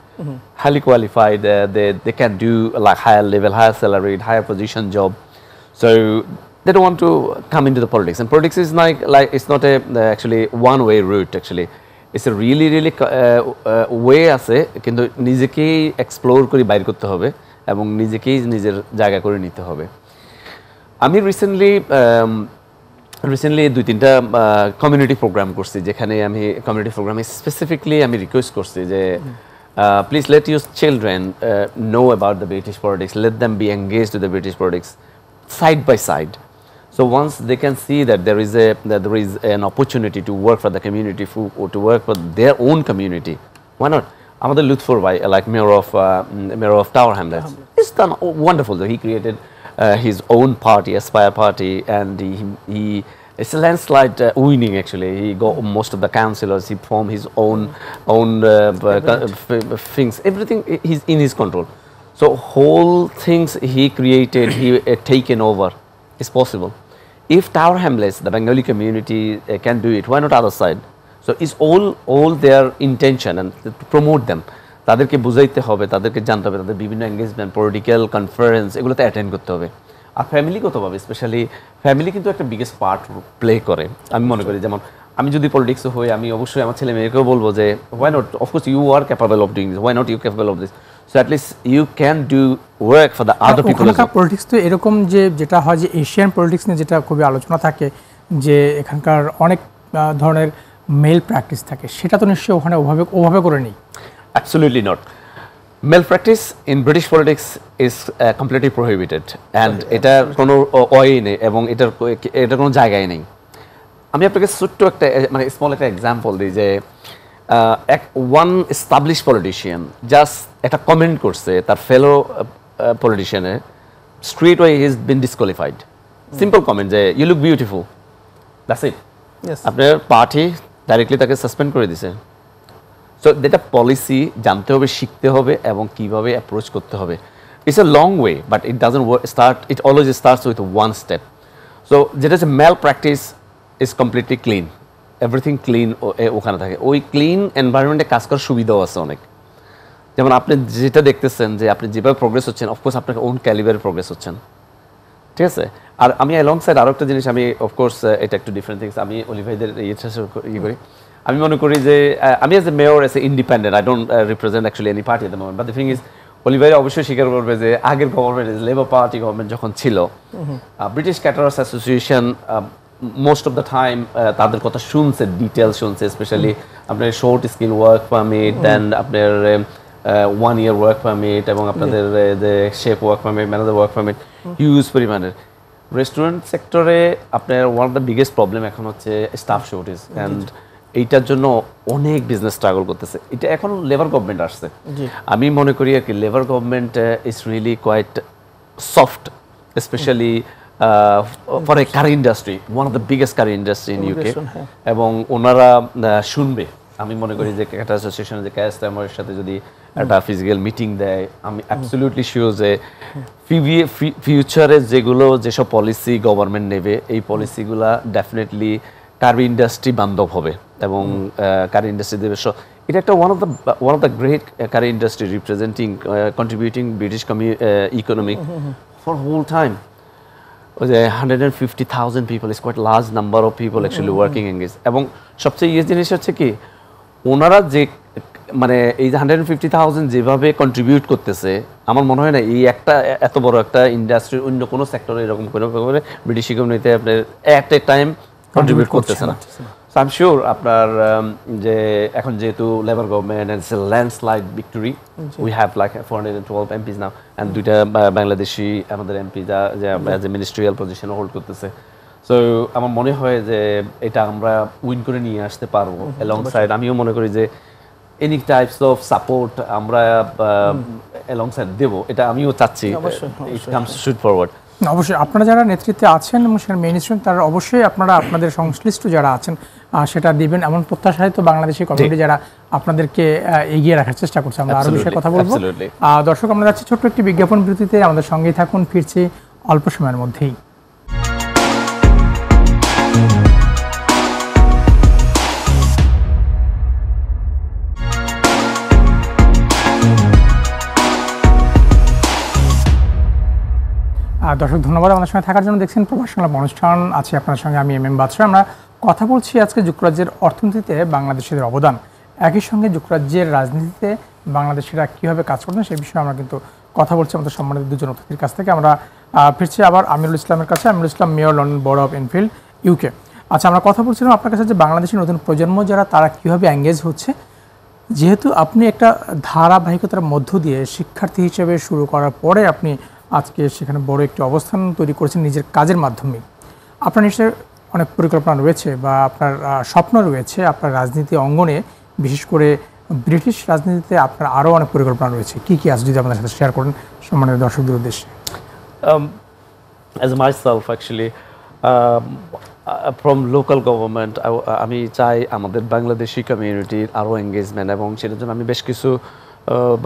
highly qualified they they can do like higher level higher salary higher position job so they don't want to come into the politics. And politics is like, like it's not a uh, actually one way route actually. It's a really really way আছে কিন্তু নিজেকেই explore করে বাইর করতে হবে এবং নিজেকেই নিজের জায়গা করে নিতে হবে আমি রিসেন্টলি রিসেন্টলি um, দুই তিনটা কমিউনিটি প্রোগ্রাম করছি যেখানে আমি কমিউনিটি প্রোগ্রামে স্পেসিফিকলি আমি রিকোয়েস্ট করছি যে please let us children know about the British politics let them be engage to the British politics side by side So once they can see that there is a that there is an opportunity to work for the community for, or to work for their own community, why not? Another Lutfur ভাই uh, like mayor of uh, mayor of Tower Hamlets, he's done wonderful. He created uh, his own party, Aspire Party, and he, he it's a landslide uh, winning actually. He got most of the councillors. He formed his own own uh, uh things. Everything is in his control. So whole things he created, he uh, taken over. It's possible. if Tower Hamlets, the Bengali community uh, can do it, why not other side? So it's all, all their intention and to promote them. তাদেরকে বুঝাইতে হবে তাদেরকে জানতে হবে তাদের বিভিন্ন engagement political conference এগুলোতে attend করতে হবে আর ফ্যামিলিগতভাবে স্পেশালি ফ্যামিলি কিন্তু একটা বিগেস্ট পার্ট প্লে করে আমি মনে করি যেমন আমি যদি পলিটিক্সে হই আমি অবশ্যই আমার ছেলে মেয়েকেও বলবো যে why not of course you are capable of doing this why not you capable of this so at least you can do work for the other people politics তো এরকম যে যেটা হয় যে এশিয়ান পলিটিক্স নিয়ে যেটা খুবই আলোচনা থাকে যে এখানকার অনেক ধরনের মেল প্র্যাকটিস থাকে সেটা তো নিশ্চয়ই ওখানে ওভাবে ওভাবে করে নেই absolutely not malpractice in British politics is completely prohibited and এটার কোনো অয়ে নেই এবং এটার এটা কোনো জায়গায় নেই আমি আপনাকে ছোট্ট একটা মানে স্মল একটা এক্সাম্পল দিই যে এক ওয়ান এস্টাবলিশ পলিটিশিয়ান জাস্ট একটা কমেন্ট করছে তার ফেলো পলিটিশিয়ানে straight way his been disqualified simple comment যে you look beautiful that's it আপনার পার্টি ডাইরেক্টলি তাকে সাসপেন্ড করে দিছে সো যেটা পলিসি জানতে হবে শিখতে হবে এবং কিভাবে অ্যাপ্রোচ করতে হবে it's a long way but it doesn't start it always starts with one step so যেটা হচ্ছে malpractice is completely clean everything clean ওখানে থাকে ওই ক্লিন এনভায়রনমেন্টে কাজ করার সুবিধাও আছে অনেক যেমন আপনি যেটা দেখতেছেন যে আপনি যেভাবে প্রোগ্রেস হচ্ছেন অফকোর্স আপনাকে ওন ক্যালিবারে প্রোগ্রেস হচ্ছেন ঠিক আছে আর আমি অ্যালং সাইড আরও একটা জিনিস আমি অফকোর্স এটা একটু ডিফারেন্ট থিংস আমি অলিভাইদের ইয়ে, ইয়ে করি আমি মনে করি যে আমি as a mayor as a independent I don't represent actually any party the moment but the thing is অলিভাই অবশ্যই স্বীকার করবে যে আগের গভর্নমেন্ট লেবার পার্টি গভর্নমেন্ট যখন ছিল British caterers association most of the time তাদের কথা শুনছে ডিটেল শুনছে স্পেশালি আপনার short skill work permit then আপনার ওয়ান ইয়ার ওয়ার্ক পারমিট এবং আপনাদের chef work permit manager work permit huge পরিমাণের রেস্টুরেন্ট সেক্টরে আপনার one of the biggest problem এখন হচ্ছে স্টাফ শর্টেজ অ্যান্ড এইটার জন্য অনেক বিজনেস স্ট্রাগল করতেছে এটা এখন লেবার গভর্নমেন্ট আসছে আমি মনে করি আর কি Labour government is really quite soft specially for a curry industry one of the biggest curry industry in UK এবং ওনারা শুনবে আমি মনে করি যে ক্রিকেটার অ্যাসোসিয়েশন যে ক্যাশ সাথে যদি একটা ফিজিক্যাল মিটিং দেয় আমি অ্যাবসলিউটলি শিওর যে ফিউচারে যেগুলো যেসব পলিসি গভর্নমেন্ট নেবে এই পলিসিগুলো ডেফিনেটলি কার ইন্ডাস্ট্রি বান্ধব হবে এবং কারি ইন্ডাস্ট্রি দেবে এটা একটা one of the one of the great curry industry representing contributing British কমি economic for whole time 150,000 people is quite large number of people actually working engage এবং সবচেয়ে ইয়ে জিনিস হচ্ছে কি ওনারা যে মানে এই যে হান্ড্রেড ফিফটি থাউজেন্ড যেভাবে কন্ট্রিবিউট করতেছে আমার মনে হয় না এই একটা এত বড় একটা ইন্ডাস্ট্রির অন্য কোনো সেক্টরে এরকম করে ব্রিটিশ ইকোনমিতে আপনার অ্যাট এ টাইম কন্ট্রিবিউট করতেছে না আই এম শিওর আপনার um, যে এখন যেহেতু Labour government and landslide victory we have like four hundred twelve MPs now and দুইটা বাংলাদেশি আমাদের এমপি যা যে as a ministerial position hold করতেছে সো আমার মনে হয় যে এটা আমরা উইন করে নিয়ে আসতে পারবো অ্যালং সাইড আমিও মনে করি যে এনি টাইপস অফ সাপোর্ট আমরা অ্যালং সাইড দেবো এটা আমিও চাচ্ছি ইট কামস শুট ফরওয়ার্ড অবশ্যই আপনারা যারা নেতৃত্বে আছেন এবং সেখানে মেইন তারা অবশ্যই আপনারা আপনাদের সংশ্লিষ্ট যারা আছেন সেটা দিবেন এমন প্রত্যাশায় তো বাংলাদেশের কমিউনিটি যারা আপনাদেরকে এগিয়ে রাখার চেষ্টা করছে আমরা আরও বিষয়ে কথা বলবো দর্শক আমরা যাচ্ছি ছোট্ট একটি বিজ্ঞাপন বিরতিতে আমাদের সঙ্গেই থাকুন ফিরছি অল্প সময়ের মধ্যেই আর দর্শক ধন্যবাদ আমাদের সঙ্গে থাকার জন্য দেখছেন প্রভাষণাল অনুষ্ঠান আছে আপনার সঙ্গে আমি এম এম বাদশাহ আমরা কথা বলছি আজকে যুক্তরাজ্যের অর্থনীতিতে বাংলাদেশিদের অবদান একই সঙ্গে যুক্তরাজ্যের রাজনীতিতে বাংলাদেশিরা কীভাবে কাজ করবেন সেই বিষয়ে আমরা কিন্তু কথা বলছি আমাদের সম্মানিত দুজন অতিথির কাছ থেকে আমরা ফিরছি আবার আমিরুল ইসলামের কাছে Amirul Islam mayor London board of Enfield UK আচ্ছা আমরা কথা বলছিলাম আপনার কাছে যে বাংলাদেশের নতুন প্রজন্ম যারা তারা কীভাবে অ্যাঙ্গেজ হচ্ছে যেহেতু আপনি একটা ধারাবাহিকতার মধ্য দিয়ে শিক্ষার্থী হিসেবে শুরু করার পরে আপনি আজকে সেখানে বড় একটি অবস্থান তৈরি করেছেন নিজের কাজের মাধ্যমে আপনার নিশ্চয় অনেক পরিকল্পনা রয়েছে বা আপনার স্বপ্ন রয়েছে আপনার রাজনীতি অঙ্গনে বিশেষ করে ব্রিটিশ রাজনীতিতে আপনার আরও অনেক পরিকল্পনা রয়েছে কী কী আছে যদি আপনার সাথে শেয়ার করেন সম্মানের দর্শকদের উদ্দেশ্যে as self actually from local government আমি চাই আমাদের বাংলাদেশি কমিউনিটির আরও এঙ্গেজমেন্ট এবং সেটার জন্য আমি বেশ কিছু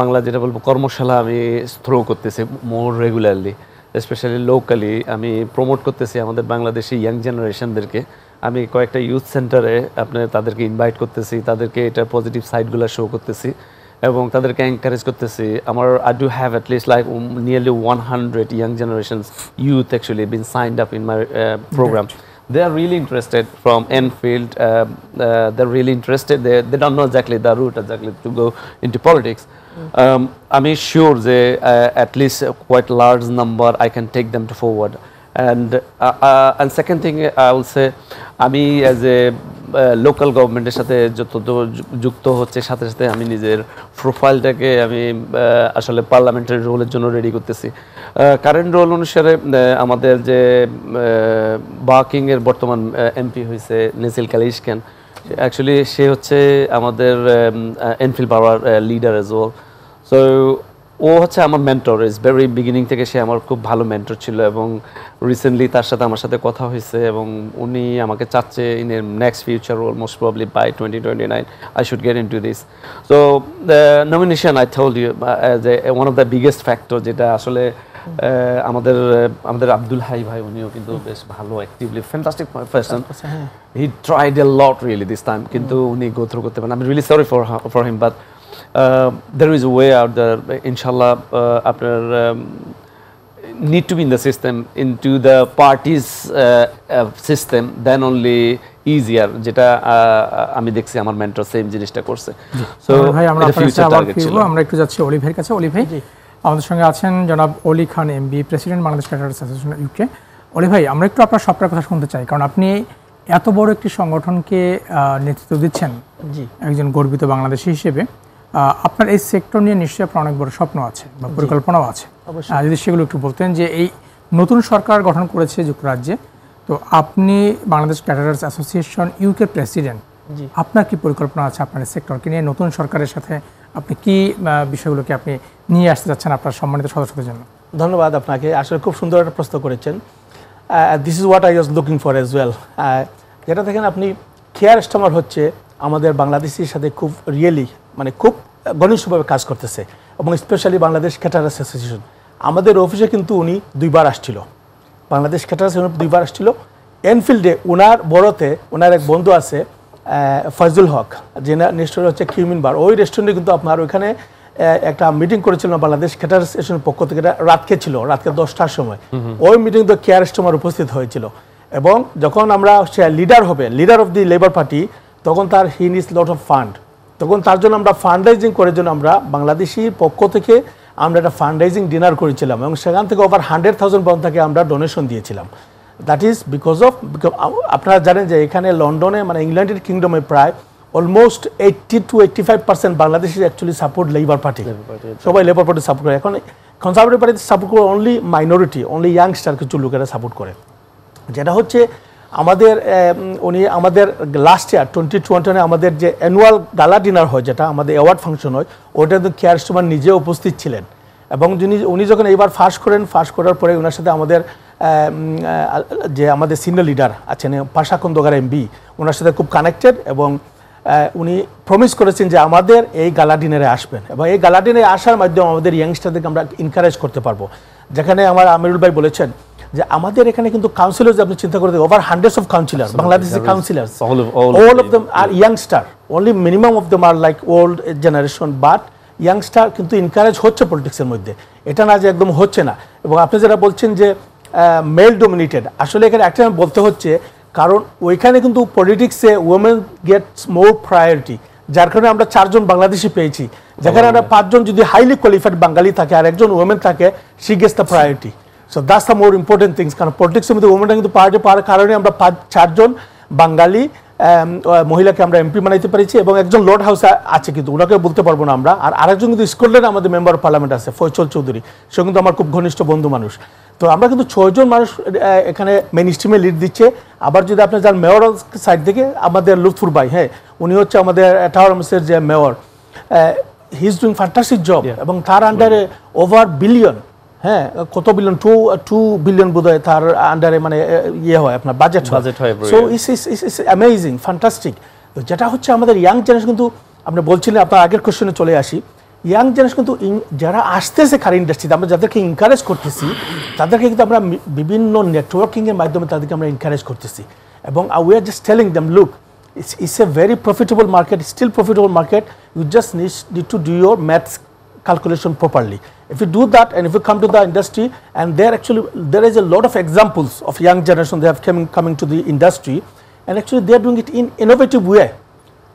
বাংলা যেটা বলবো কর্মশালা আমি থ্রো করতেছি মোর রেগুলারলি স্পেশালি লোকালি আমি প্রমোট করতেছি আমাদের বাংলাদেশি ইয়াং জেনারেশনদেরকে আমি কয়েকটা ইউথ সেন্টারে আপনার তাদেরকে ইনভাইট করতেছি তাদেরকে এটা পজিটিভ সাইডগুলো শো করতেছি এবং তাদেরকে এনকারেজ করতেছি আমার I do have at least like nearly one hundred young generations youth actually been signed up in my programme they are really interested from Enfield, uh, uh, they're really interested, they, they don't know exactly the route exactly to go into politics. Mm. Um, I'm sure they, uh, at least quite large number I can take them to forward. And, uh, uh, and second thing I will say, I mean as a local গভর্নমেন্টের সাথে যত যুক্ত হচ্ছে সাথে সাথে আমি নিজের প্রোফাইলটাকে আমি আসলে পার্লামেন্টারি রোলের জন্য রেডি করতেছি কারেন্ট রোল অনুসারে আমাদের যে বাকিংয়ের বর্তমান এমপি হয়েছে নেসিল কালিশ অ্যাকচুয়ালি সে হচ্ছে আমাদের Enfield power leader as well so ও হচ্ছে আমার মেন্টর ইজ ভেরি বিগিনিং থেকে সে আমার খুব ভালো মেন্টর ছিল এবং রিসেন্টলি তার সাথে আমার সাথে কথা হয়েছে এবং উনি আমাকে চাচ্ছে ইন এর next future almost probably by twenty twenty nine I should get into this তো নমিনেশন আই থল ইউ যে one of the biggest factor যেটা আসলে uh, আমাদের uh, আমাদের আব্দুল হাই ভাই উনিও কিন্তু বেশ ভালো actively fantastic person he tried a lot really this time কিন্তু উনি গোত্র করতে পারেন আমি really sorry for for him but there is a way out there, inshallah, uh, after um, need to be in the system, into the uh, uh, system, then only easier যেটা আমি দেখছি আমার মেন্টর সেম জিনিসটা করছে আমরা একটু যাচ্ছি অলিভের কাছে অলি ভাই আমাদের সঙ্গে আছেন জনাব Oli Khan MB president Bangladesh caterers association UK Oli ভাই আমরা একটু আপনার সবটার কথা শুনতে চাই কারণ আপনি এত বড় একটি সংগঠনকে নেতৃত্ব দিচ্ছেন জি একজন গর্বিত বাংলাদেশি হিসেবে আপনার এই সেক্টর নিয়ে নিশ্চয়ই আপনার অনেক বড় স্বপ্ন আছে বা পরিকল্পনাও আছে যদি সেগুলো একটু বলতেন যে এই নতুন সরকার গঠন করেছে যুক্তরাজ্যে তো আপনি বাংলাদেশ ক্যাটারার্স অ্যাসোসিয়েশন ইউকের প্রেসিডেন্ট আপনার কি পরিকল্পনা আছে আপনার সেক্টরকে নিয়ে নতুন সরকারের সাথে আপনি কি বিষয়গুলোকে আপনি নিয়ে আসতে চাচ্ছেন আপনার সম্মানিত সদস্যদের জন্য ধন্যবাদ আপনাকে আসলে খুব সুন্দর একটা প্রশ্ন করেছেন this is what I was looking for as well যেটা দেখেন আপনি কেয়ার স্টমার হচ্ছে আমাদের বাংলাদেশির সাথে খুব রিয়েলি মানে খুব ঘনিষ্ঠভাবে কাজ করতেছে এবং স্পেশালি বাংলাদেশ ক্যাটারাস অ্যাসোসিয়েশন আমাদের অফিসে কিন্তু উনি দুইবার আসছিল বাংলাদেশ ক্যাটারাস দুইবার আসছিল এনফিল্ডে ওনার বড়তে ওনার এক বন্ধু আছে ফজল হক যে রেস্টুরেন্ট হচ্ছে কিউমিন বার ওই রেস্টুরেন্টে কিন্তু আপনার ওইখানে একটা মিটিং করেছিলাম বাংলাদেশ ক্যাটার অ্যাসোসিয়েশনের পক্ষ থেকে রাতকে ছিল রাতকে দশটার সময় ওই মিটিং তো কেয়ার স্টোমার উপস্থিত হয়েছিল এবং যখন আমরা সে লিডার হবে leader of the Labour party তখন তার হিন ইজ লট অফ ফান্ড তখন তার জন্য আমরা ফান্ড রাইজিং করার জন্য আমরা বাংলাদেশির পক্ষ থেকে আমরা একটা ফান্ড রাইজিং ডিনার করেছিলাম এবং সেখান থেকে ওভার হান্ড্রেড থাউজেন্ড পাউন্ড থেকে আমরা ডোনেশন দিয়েছিলাম দ্যাট ইজ বিকজ অফ আপনারা জানেন যে এখানে লন্ডনে মানে ইংল্যান্ডের কিংডমে প্রায় almost eighty two eighty five percent বাংলাদেশের অ্যাকচুয়ালি সাপোর্ট লেবার পার্টি সবাই লেবার পার্টি সাপোর্ট করে এখন কনজারভেটিভ পার্টি সাপোর্ট করে অনলি মাইনরিটি অনলি ইয়াংস্টার কিছু লোকেরা সাপোর্ট করে যেটা হচ্ছে আমাদের উনি আমাদের লাস্ট ইয়ার টোয়েন্টি টোয়েন্টি আমাদের যে অ্যানুয়াল গালা ডিনার হয় যেটা আমাদের অ্যাওয়ার্ড ফাংশন হয় ওটা তো কেয়ার সুমান নিজে উপস্থিত ছিলেন এবং যিনি উনি যখন এইবার ফার্স্ট করেন ফার্স্ট করার পরে ওনার সাথে আমাদের যে আমাদের সিনিয়র লিডার আছেন পাশা খন্দকার এমবি ওনার সাথে খুব কানেক্টেড এবং উনি প্রমিস করেছেন যে আমাদের এই গালা ডিনারে আসবেন এবং এই গালা ডিনারে আসার মাধ্যমে আমাদের ইয়াংস্টারদেরকে আমরা এনকারেজ করতে পারবো যেখানে আমার আমিরুল ভাই বলেছেন যে আমাদের এখানে কিন্তু কাউন্সিলর আপনি চিন্তা করতে ওভার হান্ড্রেড অফ কাউন্সিলার বাংলাদেশের councillor all of them are youngster only minimum of them are like old generation but youngster কিন্তু ইনকারেজ হচ্ছে পলিটিক্সের মধ্যে এটা না যে একদম হচ্ছে না এবং আপনি যারা বলছেন যে মেল ডোমিনেটেড আসলে এখানে একটা বলতে হচ্ছে কারণ ওইখানে কিন্তু পলিটিক্সে উমেন গেটস মোর প্রায়োরিটি যার কারণে আমরা চারজন বাংলাদেশি পেয়েছি যেখানে oh. আমরা পাঁচজন যদি হাইলি কোয়ালিফাইড বাঙালি থাকে আর একজন ওমেন থাকে she gets the priority so that's the more important things কারণ পলিটিক্সের মধ্যে ওমেনটা কিন্তু পার্টি পাওয়ার কারণে আমরা পাঁচ চারজন বাঙালি মহিলাকে আমরা এমপি বানাইতে পেরেছি এবং একজন লর্ড হাউসে আছে কিন্তু ওনাকে বলতে পারবো না আমরা আর আরেকজন কিন্তু স্কুলের আমাদের মেম্বার অফ পার্লামেন্ট আছে ফৈচল চৌধুরী সে কিন্তু আমার খুব ঘনিষ্ঠ বন্ধু মানুষ তো আমরা কিন্তু ছয়জন মানুষ এখানে মেন স্ট্রিমে লিড দিচ্ছে আবার যদি আপনি যান মেয়র সাইড থেকে আমাদের লুৎফুর ভাই হ্যাঁ উনি হচ্ছে আমাদের টাওয়ারমসের যে mayor he is doing fantastic job এবং তার আন্ডারে ওভার বিলিয়ন হ্যাঁ কত বিলিয়ন টু টু বিলিয়ন বোধ হয় তার আন্ডারে মানে ইয়ে হয় আপনার বাজেট বাজেট হয় so is is is is amazing fantastic যেটা হচ্ছে আমাদের ইয়াং জেনারেশন কিন্তু আপনি বলছিলেন আপনার আগের কোশ্চেনে চলে আসি ইয়াং জেনারেশন কিন্তু যারা আসতেছে খারি ইন্ডাস্ট্রিতে আমরা যাদেরকে ইনকারেজ করতেছি তাদেরকে কিন্তু আমরা বিভিন্ন নেটওয়ার্কিংয়ের মাধ্যমে তাদেরকে আমরা ইনকারেজ করতেছি এবং we are just telling them look is it's a very profitable market still profitable market you just need to do your maths calculation properly If you do that and if you come to the industry and there actually there is a lot of examples of young generation they have coming, coming to the industry and actually they are doing it in innovative way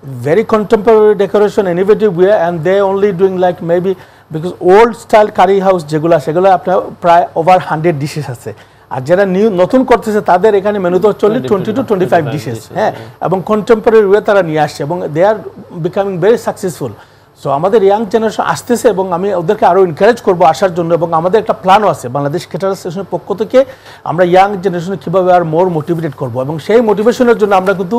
very contemporary decoration innovative way and they only doing like maybe because old style curry house jegula সেগুলো apna pray over 100 dishes ache আর যারা new নতুন করতেছে তাদের এখানে মেনুতে হচ্ছে twenty two twenty five dishes হ্যাঁ এবং কন্টেম্পোরারি ওয়ে তারা নিয়ে আসছে এবং they are becoming very successful so আমাদের ইয়াং জেনারেশন আসতেছে এবং আমি ওদেরকে আরও এনকারেজ করবো আসার জন্য এবং আমাদের একটা প্ল্যানও আছে বাংলাদেশ ক্যাটার অ্যাসোসিয়েশনের পক্ষ থেকে আমরা ইয়াং জেনারেশনে কীভাবে আর মোর মোটিভেটেড করব এবং সেই মোটিভেশনের জন্য আমরা কিন্তু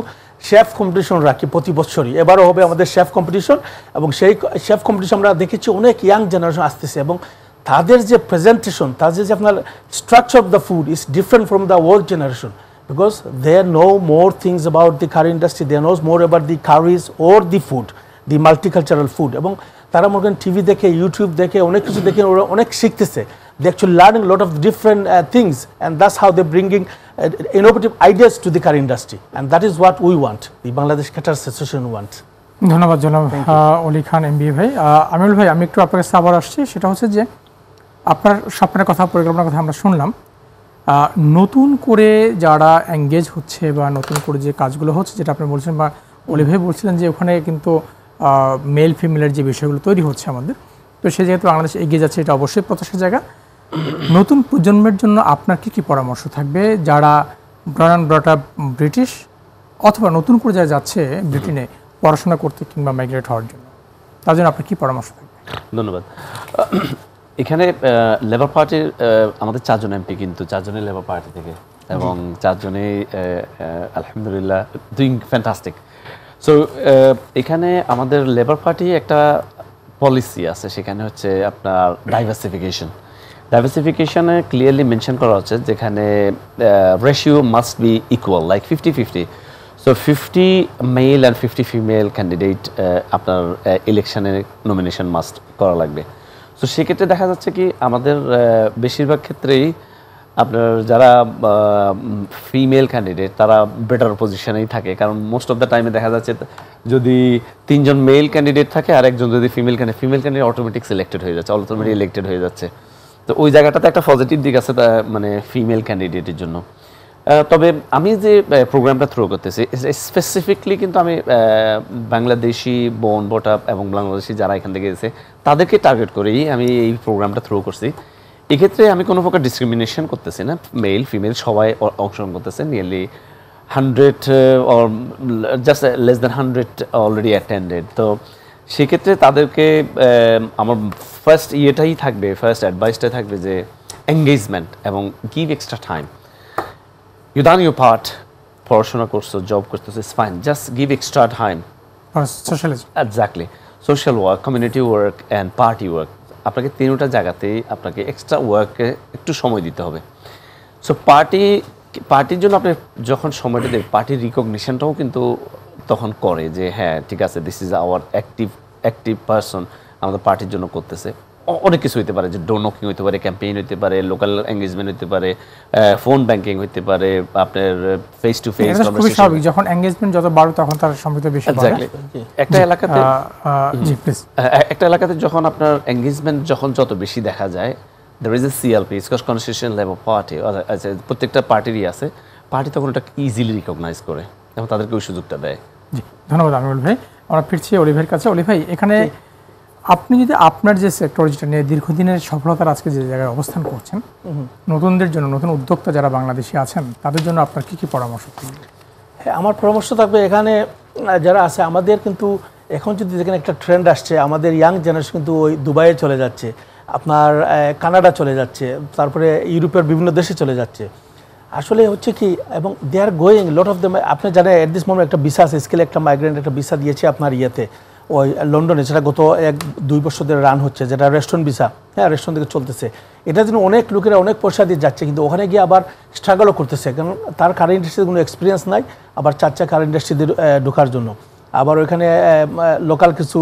শেফ কম্পিটিশন রাখি প্রতি বছরই এবারও হবে আমাদের শেফ কম্পিটিশন এবং সেই শেফ কম্পিটিশন আমরা দেখেছি অনেক ইয়াং জেনারেশন আসতেছে এবং তাদের যে প্রেজেন্টেশন তাদের যে আপনার structure of the food is different from the old generation because they know more things about the curry industry they knows more about the curries or the food the multicultural food এবং তারা মনে করেন TV দেখে YouTube দেখে অনেক কিছু দেখে ওরা অনেক শিখতেছে they actually learning lot of different things and things how they bringing innovative ideas to the curry industry and that is what we want the Bangladesh caterer association want ধন্যবাদ জনাব অলি খান এম ভাই আমিরুল ভাই আমি একটু আপনার কাছে আবার আসছি সেটা হচ্ছে যে আপনার স্বপ্নের কথা পরিকল্পনার কথা আমরা শুনলাম নতুন করে যারা এঙ্গেজ হচ্ছে বা নতুন করে যে কাজগুলো হচ্ছে যেটা আপনি বলছেন বা অলি ভাই বলছিলেন যে ওখানে কিন্তু মেল ফিমেলের যে বিষয়গুলো তৈরি হচ্ছে আমাদের তো সে যেহেতু বাংলাদেশ এগিয়ে যাচ্ছে এটা অবশ্যই প্রত্যাশার জায়গা নতুন প্রজন্মের জন্য আপনার কী কী পরামর্শ থাকবে যারা ব্রান ব্রটা ব্রিটিশ অথবা নতুন করে যারা যাচ্ছে ব্রিটেনে পড়াশোনা করতে কিংবা মাইগ্রেট হওয়ার জন্য তার জন্য আপনার কী পরামর্শ থাকবে ধন্যবাদ এখানে লেবার পার্টির আমাদের চারজন এমপি কিন্তু চারজনের লেবার পার্টি থেকে এবং চারজনেই আলহামদুলিল্লাহ ডুইং ফ্যান্টাস্টিক সো uh, এখানে আমাদের লেবার পার্টি একটা পলিসি আছে সেখানে হচ্ছে আপনার ডাইভার্সিফিকেশন ডাইভার্সিফিকেশনে ক্লিয়ারলি মেনশন করা হচ্ছে যেখানে ratio must be equal like fifty fifty so fifty male and fifty female candidate আপনার ইলেকশানে নমিনেশন মাস্ট করা লাগবে সো সেক্ষেত্রে দেখা যাচ্ছে কি আমাদের uh, বেশিরভাগ ক্ষেত্রেই আপনার যারা ফিমেল ক্যান্ডিডেট তারা বেটার পজিশনেই থাকে কারণ মোস্ট অফ দ্য টাইমে দেখা যাচ্ছে যদি তিনজন মেল ক্যান্ডিডেট থাকে আর একজন যদি female candidate female candidate automatic selected হয়ে যাচ্ছে অটোমেটিক ইলেক্টেড হয়ে যাচ্ছে তো ওই জায়গাটাতে একটা পজিটিভ দিক আছে মানে ফিমেল ক্যান্ডিডেটের জন্য তবে আমি যে প্রোগ্রামটা থ্রো করতেছি স্পেসিফিকলি কিন্তু আমি বাংলাদেশি বন বটা এবং বাংলাদেশি যারা এখান থেকে এসে তাদেরকে টার্গেট করেই আমি এই প্রোগ্রামটা থ্রো করছি এক্ষেত্রে আমি কোনো প্রকার ডিসক্রিমিনেশন করতেছি না মেল ফিমেল সবাই অংশগ্রহণ করতেছে nearly hundred or just less than hundred already attended তো সেক্ষেত্রে তাদেরকে um, আমার ফার্স্ট ইয়েটাই থাকবে ফার্স্ট অ্যাডভাইসটাই থাকবে যে এঙ্গেজমেন্ট এবং give extra time you then you part পড়াশোনা করছো জব করতেছো it's fine just give extra time social exactly social work community work and party work আপনাকে তিনটা জায়গাতেই আপনাকে এক্সট্রা ওয়ার্কে একটু সময় দিতে হবে সো পার্টি পার্টির জন্য আপনি যখন সময়টা দেবেন পার্টির রিকগনিশনটাও কিন্তু তখন করে যে হ্যাঁ ঠিক আছে this is our active active person আমাদের পার্টির জন্য করতেছে অনেক কিছু হইতে পারে যে ডোর নকিং হইতে পারে ক্যাম্পেইন হইতে পারে লোকাল এঙ্গেজমেন্ট হইতে পারে ফোন ব্যাংকিং হইতে পারে আপনার ফেস টু ফেস খুবই স্বাভাবিক যখন এঙ্গেজমেন্ট যত বাড়ো তখন তার সমৃদ্ধ বেশি একটা এলাকাতে একটা এলাকাতে যখন আপনার এঙ্গেজমেন্ট যখন যত বেশি দেখা যায় দের ইজ এ সিএলপি স্কচ কনস্টিটিউশন লেভেল পার্টি প্রত্যেকটা পার্টিরই আছে পার্টি তখন এটা ইজিলি রিকগনাইজ করে এবং তাদেরকে ওই সুযোগটা দেয় জি ধন্যবাদ আমিরুল ভাই আমরা ফিরছি অলিভের কাছে অলি ভাই এখানে আপনি যদি আপনার যে সেক্টর যেটা নিয়ে দীর্ঘদিনের সফলতার আজকে যে জায়গায় অবস্থান করছেন নতুনদের জন্য নতুন উদ্যোক্তা যারা বাংলাদেশে আছেন তাদের জন্য আপনার কী কী পরামর্শ হ্যাঁ আমার পরামর্শ থাকবে এখানে যারা আছে আমাদের কিন্তু এখন যদি দেখেন একটা ট্রেন্ড আসছে আমাদের ইয়াং জেনারেশন কিন্তু ওই দুবাইয়ে চলে যাচ্ছে আপনার কানাডা চলে যাচ্ছে তারপরে ইউরোপের বিভিন্ন দেশে চলে যাচ্ছে আসলে হচ্ছে কি এবং they are going lot of the আপনি জানেন অ্যাট দিস মোমেন্ট একটা বিশ্বাস স্কেলে একটা মাইগ্রেন্ট একটা বিশ্বাস দিয়েছে আপনার ইয়েতে ওই লন্ডনে সেটা গত এক দুই বছর ধরে রান হচ্ছে যেটা রেস্টুরেন্ট ভিসা হ্যাঁ রেস্টুরেন্ট থেকে চলতেছে এটা জন্য অনেক লোকেরা অনেক পয়সা দিয়ে যাচ্ছে কিন্তু ওখানে গিয়ে আবার স্ট্রাগলও করতেছে কারণ তার কারেন্ট ইন্ডাস্ট্রিতে কোনো এক্সপিরিয়েন্স নাই আবার চার কার ইন্ডাস্ট্রিতে ঢোকার জন্য আবার ওইখানে লোকাল কিছু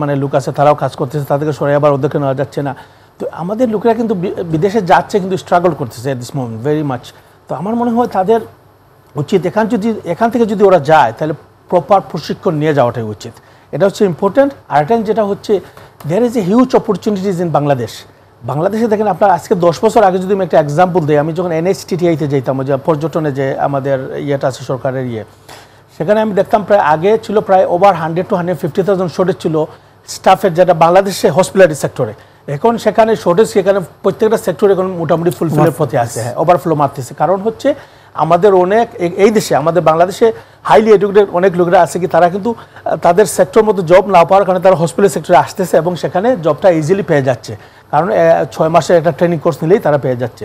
মানে লোক আছে তারাও কাজ করতেছে তাদেরকে সরে আবার ওদেরকে নেওয়া যাচ্ছে না তো আমাদের লোকেরা কিন্তু বিদেশে যাচ্ছে কিন্তু স্ট্রাগল করতেছে at this moment very much তো আমার মনে হয় তাদের উচিত এখান যদি এখান থেকে যদি ওরা যায় তাহলে প্রপার প্রশিক্ষণ নিয়ে যাওয়াটাই উচিত এটা হচ্ছে ইম্পর্ট্যান্ট আরেকটা যেটা হচ্ছে there is a huge opportunities in Bangladesh বাংলাদেশে দেখেন আপনার আজকে দশ বছর আগে যদি আমি একটা এক্সাম্পল দিই আমি যখন এনএসটিটিআইতে যাইতাম যে পর্যটনে যে আমাদের ইয়েটা আছে সরকারের ইয়ে সেখানে আমি দেখতাম প্রায় আগে ছিল প্রায় over hundred to hundred fifty thousand shortage ছিল স্টাফের যেটা বাংলাদেশে হসপিটালিটি সেক্টরে এখন সেখানে শর্টেজ সেখানে প্রত্যেকটা সেক্টরে এখন মোটামুটি ফুলফিলের পথে আছে হ্যাঁ ওভারফ্লো মারতেছে কারণ হচ্ছে আমাদের অনেক এই দেশে আমাদের বাংলাদেশে হাইলি এডুকেটেড অনেক লোকরা আছে কি তারা কিন্তু তাদের সেক্টর মতো জব না পাওয়ার কারণে তারা হসপিটাল সেক্টরে আসতেছে এবং সেখানে জবটা ইজিলি পেয়ে যাচ্ছে কারণ ছয় মাসের একটা ট্রেনিং কোর্স নিলেই তারা পেয়ে যাচ্ছে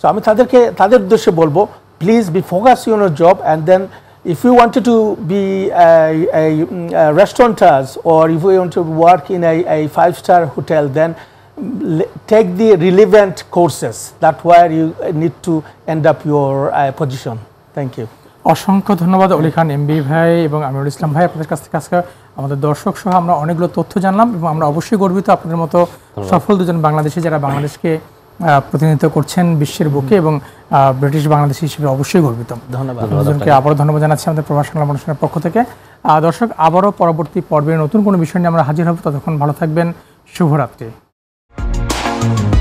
সো আমি তাদেরকে তাদের উদ্দেশ্যে বলবো please be focus in job and then if you want to be restaurateurs or if you want to work in a five star hotel then take the relevant courses that where you need to end up your position thank you অসংখ্য ধন্যবাদ অলি Khan MB ভাই এবং আমিরুল ইসলাম ভাই আপনাদের কাছ থেকে আজকে আমাদের দর্শক সহ আমরা অনেকগুলো তথ্য জানলাম এবং আমরা অবশ্যই গর্বিত আপনাদের মতো সফল দুজন বাংলাদেশি যারা বাংলাদেশকে প্রতিনিধিত্ব করছেন বিশ্বের বুকে এবং ব্রিটিশ বাংলাদেশি হিসেবে অবশ্যই গর্বিত ধন্যবাদ দুজনকে আবারও ধন্যবাদ জানাচ্ছি আমাদের প্রবাসন অনুষ্ঠানের পক্ষ থেকে দর্শক আবারও পরবর্তী পর্বে নতুন কোনো বিষয় নিয়ে আমরা হাজির হব ততক্ষণ ভালো থাকবেন শুভরাত্রি